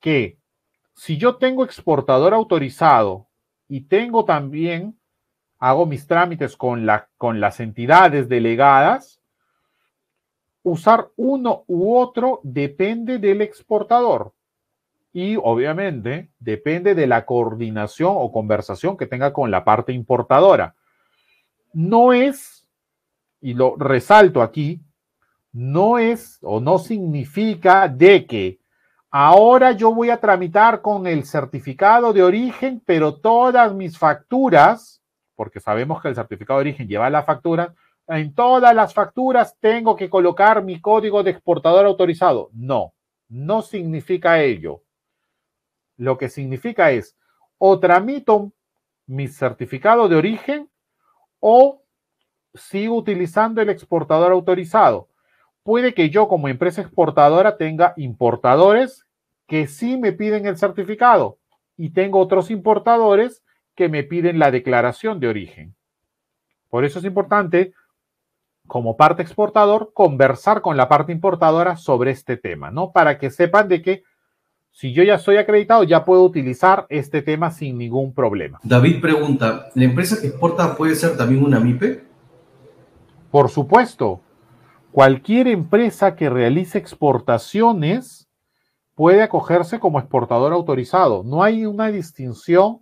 que si yo tengo exportador autorizado y tengo también, hago mis trámites con, la, con las entidades delegadas, usar uno u otro depende del exportador y obviamente depende de la coordinación o conversación que tenga con la parte importadora. No es, y lo resalto aquí, no es o no significa de que Ahora yo voy a tramitar con el certificado de origen, pero todas mis facturas, porque sabemos que el certificado de origen lleva la factura, en todas las facturas tengo que colocar mi código de exportador autorizado. No, no significa ello. Lo que significa es o tramito mi certificado de origen o sigo utilizando el exportador autorizado puede que yo como empresa exportadora tenga importadores que sí me piden el certificado y tengo otros importadores que me piden la declaración de origen. Por eso es importante, como parte exportador, conversar con la parte importadora sobre este tema, ¿no? Para que sepan de que si yo ya soy acreditado, ya puedo utilizar este tema sin ningún problema. David pregunta, ¿la empresa que exporta puede ser también una MIPE? Por supuesto. Cualquier empresa que realice exportaciones puede acogerse como exportador autorizado. No hay una distinción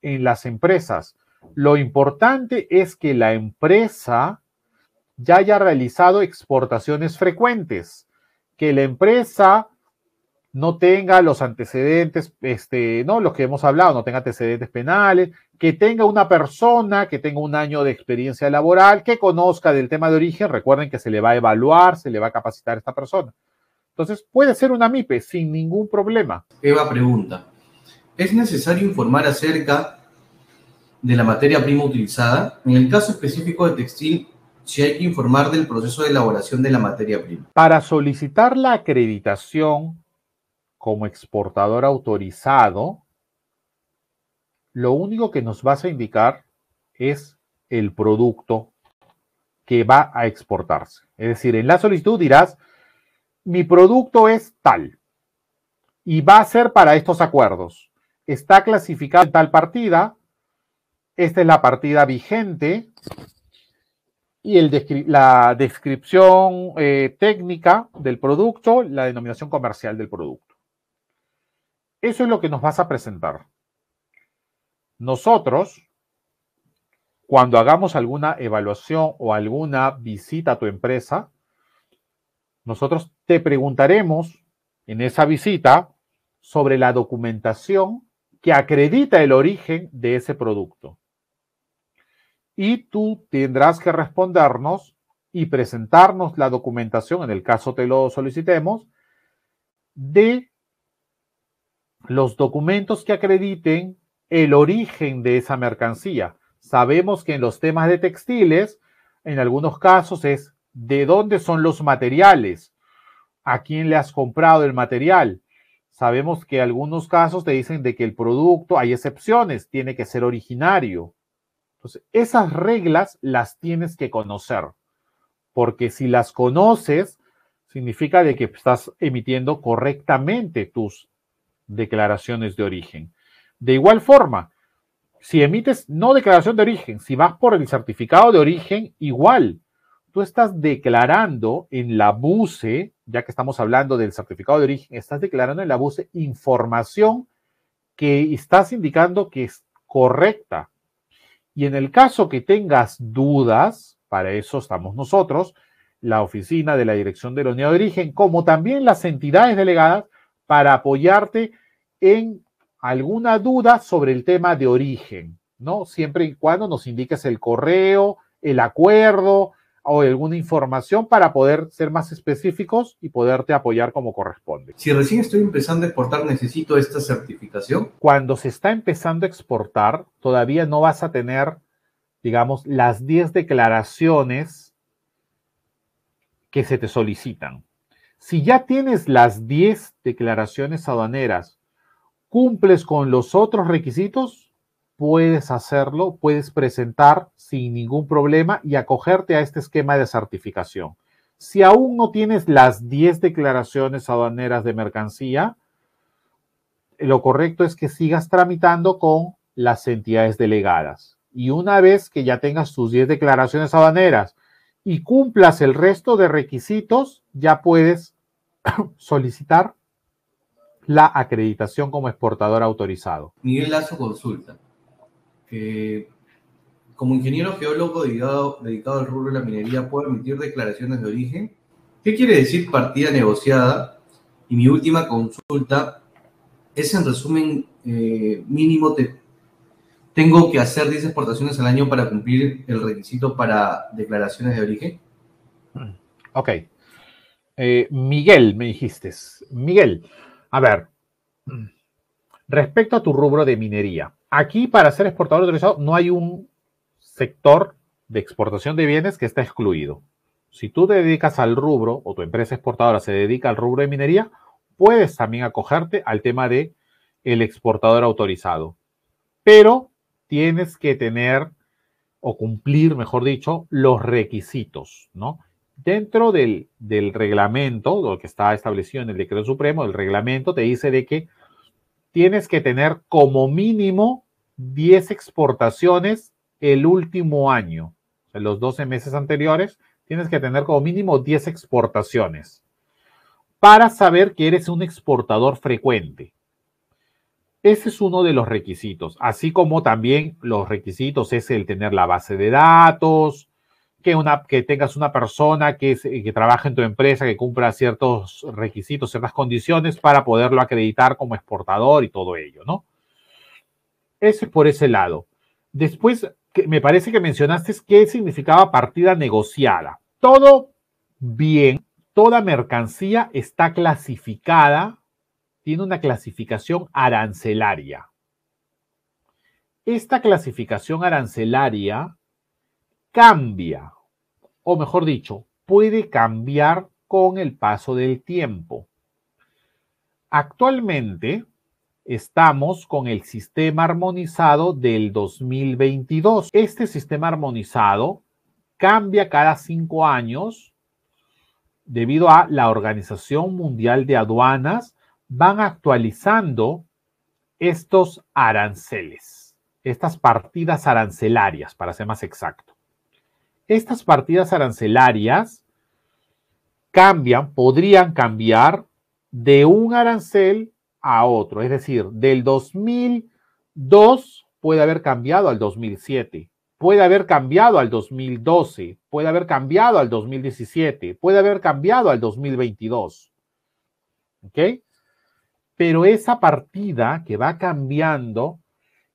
en las empresas. Lo importante es que la empresa ya haya realizado exportaciones frecuentes, que la empresa no tenga los antecedentes, este, no los que hemos hablado, no tenga antecedentes penales, que tenga una persona que tenga un año de experiencia laboral, que conozca del tema de origen, recuerden que se le va a evaluar, se le va a capacitar a esta persona. Entonces, puede ser una MIPE sin ningún problema. Eva pregunta, ¿es necesario informar acerca de la materia prima utilizada? En el caso específico de textil, si hay que informar del proceso de elaboración de la materia prima. Para solicitar la acreditación como exportador autorizado, lo único que nos vas a indicar es el producto que va a exportarse. Es decir, en la solicitud dirás, mi producto es tal y va a ser para estos acuerdos. Está clasificado en tal partida, esta es la partida vigente y la descripción eh, técnica del producto, la denominación comercial del producto. Eso es lo que nos vas a presentar. Nosotros, cuando hagamos alguna evaluación o alguna visita a tu empresa, nosotros te preguntaremos en esa visita sobre la documentación que acredita el origen de ese producto. Y tú tendrás que respondernos y presentarnos la documentación, en el caso te lo solicitemos, de los documentos que acrediten el origen de esa mercancía. Sabemos que en los temas de textiles, en algunos casos es de dónde son los materiales, a quién le has comprado el material. Sabemos que en algunos casos te dicen de que el producto, hay excepciones, tiene que ser originario. Entonces, esas reglas las tienes que conocer, porque si las conoces, significa de que estás emitiendo correctamente tus declaraciones de origen. De igual forma, si emites no declaración de origen, si vas por el certificado de origen, igual. Tú estás declarando en la BUSE, ya que estamos hablando del certificado de origen, estás declarando en la BUCE información que estás indicando que es correcta. Y en el caso que tengas dudas, para eso estamos nosotros, la oficina de la Dirección de la Unidad de Origen, como también las entidades delegadas, para apoyarte en alguna duda sobre el tema de origen, ¿no? Siempre y cuando nos indiques el correo, el acuerdo o alguna información para poder ser más específicos y poderte apoyar como corresponde. Si recién estoy empezando a exportar, ¿necesito esta certificación? Cuando se está empezando a exportar, todavía no vas a tener, digamos, las 10 declaraciones que se te solicitan. Si ya tienes las 10 declaraciones aduaneras cumples con los otros requisitos, puedes hacerlo, puedes presentar sin ningún problema y acogerte a este esquema de certificación. Si aún no tienes las 10 declaraciones aduaneras de mercancía, lo correcto es que sigas tramitando con las entidades delegadas. Y una vez que ya tengas tus 10 declaraciones aduaneras y cumplas el resto de requisitos, ya puedes solicitar la acreditación como exportador autorizado. Miguel Lazo consulta. como ingeniero geólogo dedicado, al rubro de la minería, ¿puedo emitir declaraciones de origen? ¿Qué quiere decir partida negociada? Y mi última consulta es en resumen eh, mínimo tengo que hacer 10 exportaciones al año para cumplir el requisito para declaraciones de origen. Ok. Eh, Miguel, me dijiste. Miguel, a ver, respecto a tu rubro de minería, aquí para ser exportador autorizado no hay un sector de exportación de bienes que está excluido. Si tú te dedicas al rubro o tu empresa exportadora se dedica al rubro de minería, puedes también acogerte al tema de el exportador autorizado. Pero tienes que tener o cumplir, mejor dicho, los requisitos, ¿no? dentro del, reglamento, lo que está establecido en el decreto supremo, el reglamento te dice de que tienes que tener como mínimo 10 exportaciones el último año, en los 12 meses anteriores, tienes que tener como mínimo 10 exportaciones para saber que eres un exportador frecuente. Ese es uno de los requisitos, así como también los requisitos es el tener la base de datos, que, que tengas una persona que, trabaja en tu empresa, que cumpla ciertos requisitos, ciertas condiciones para poderlo acreditar como exportador y todo ello, ¿no? Eso es por ese lado. Después, que me parece que mencionaste qué significaba partida negociada. Todo bien, toda mercancía está clasificada, tiene una clasificación arancelaria. Esta clasificación arancelaria cambia, o mejor dicho, puede cambiar con el paso del tiempo. Actualmente estamos con el sistema armonizado del 2022. Este sistema armonizado cambia cada cinco años debido a la Organización Mundial de Aduanas, van actualizando estos aranceles, estas partidas arancelarias, para ser más exacto estas partidas arancelarias cambian, podrían cambiar de un arancel a otro, es decir, del 2002 puede haber cambiado al 2007, puede haber cambiado al 2012, puede haber cambiado al 2017, puede haber cambiado al 2022. ¿Ok? Pero esa partida que va cambiando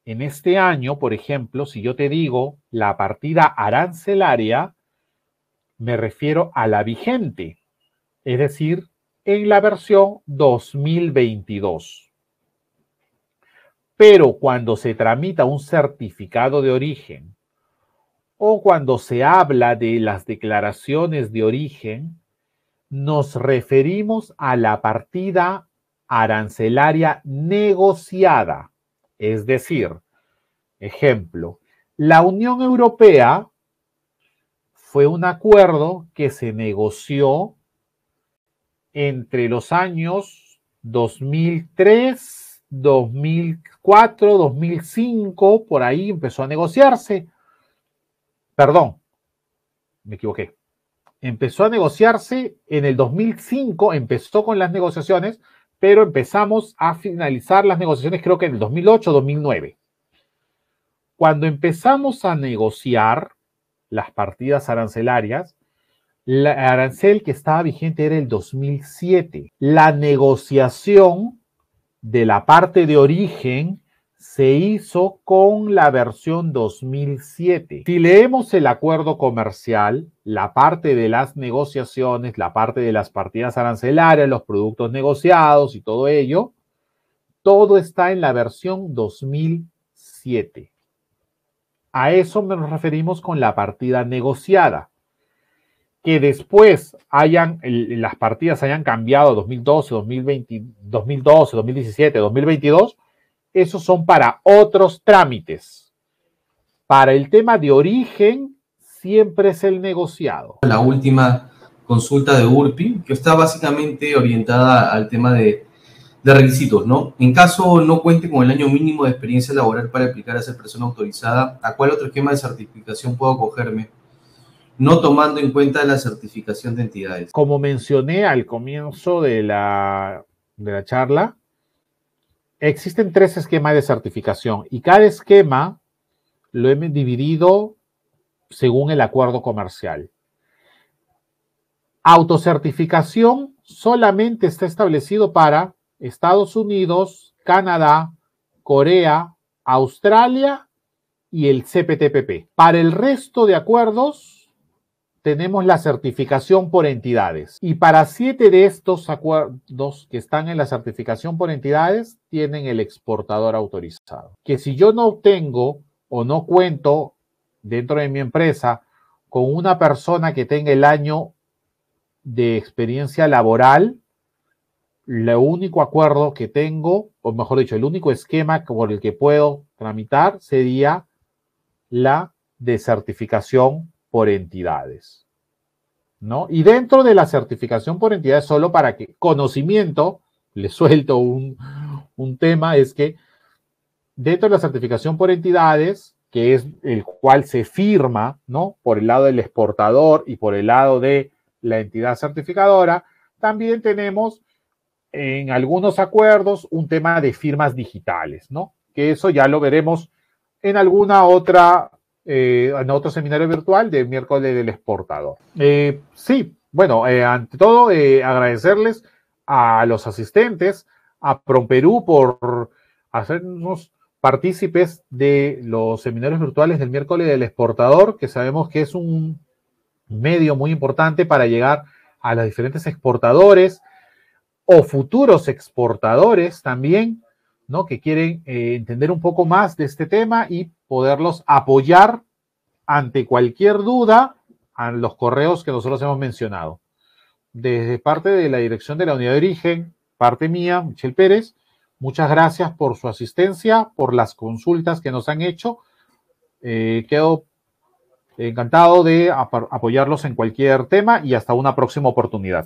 en este año, por ejemplo, si yo te digo la partida arancelaria, me refiero a la vigente, es decir, en la versión 2022. Pero cuando se tramita un certificado de origen o cuando se habla de las declaraciones de origen, nos referimos a la partida arancelaria negociada es decir, ejemplo, la Unión Europea fue un acuerdo que se negoció entre los años 2003, 2004, 2005, por ahí empezó a negociarse. Perdón, me equivoqué. Empezó a negociarse en el 2005, empezó con las negociaciones pero empezamos a finalizar las negociaciones creo que en el 2008, 2009. Cuando empezamos a negociar las partidas arancelarias, el arancel que estaba vigente era el 2007. La negociación de la parte de origen se hizo con la versión 2007. Si leemos el acuerdo comercial, la parte de las negociaciones, la parte de las partidas arancelarias, los productos negociados y todo ello, todo está en la versión 2007. A eso nos referimos con la partida negociada. Que después hayan, las partidas hayan cambiado 2012, 2020, 2012, 2017, 2022 esos son para otros trámites. Para el tema de origen, siempre es el negociado. La última consulta de URPI, que está básicamente orientada al tema de, requisitos, ¿no? En caso no cuente con el año mínimo de experiencia laboral para aplicar a ser persona autorizada, ¿a cuál otro esquema de certificación puedo acogerme? no tomando en cuenta la certificación de entidades. Como mencioné al comienzo de la charla, Existen tres esquemas de certificación y cada esquema lo hemos dividido según el acuerdo comercial. Autocertificación solamente está establecido para Estados Unidos, Canadá, Corea, Australia y el CPTPP. Para el resto de acuerdos, tenemos la certificación por entidades. Y para siete de estos acuerdos que están en la certificación por entidades, tienen el exportador autorizado. Que si yo no obtengo o no cuento dentro de mi empresa con una persona que tenga el año de experiencia laboral, el único acuerdo que tengo, o mejor dicho, el único esquema por el que puedo tramitar sería la de certificación por entidades. ¿no? Y dentro de la certificación por entidades, solo para que conocimiento, le suelto un, tema, es que dentro de la certificación por entidades, que es el cual se firma, ¿no? Por el lado del exportador y por el lado de la entidad certificadora, también tenemos en algunos acuerdos un tema de firmas digitales, ¿no? Que eso ya lo veremos en alguna otra eh, en otro seminario virtual del miércoles del exportador. Eh, sí, bueno, eh, ante todo, agradecerles a los asistentes, a PromPerú por hacernos partícipes de los seminarios virtuales del miércoles del exportador, que sabemos que es un medio muy importante para llegar a los diferentes exportadores o futuros exportadores también, ¿no? Que quieren entender un poco más de este tema y poderlos apoyar ante cualquier duda a los correos que nosotros hemos mencionado. Desde parte de la dirección de la unidad de origen, parte mía, Michelle Pérez, muchas gracias por su asistencia, por las consultas que nos han hecho. Eh, quedo encantado de apoyarlos en cualquier tema y hasta una próxima oportunidad.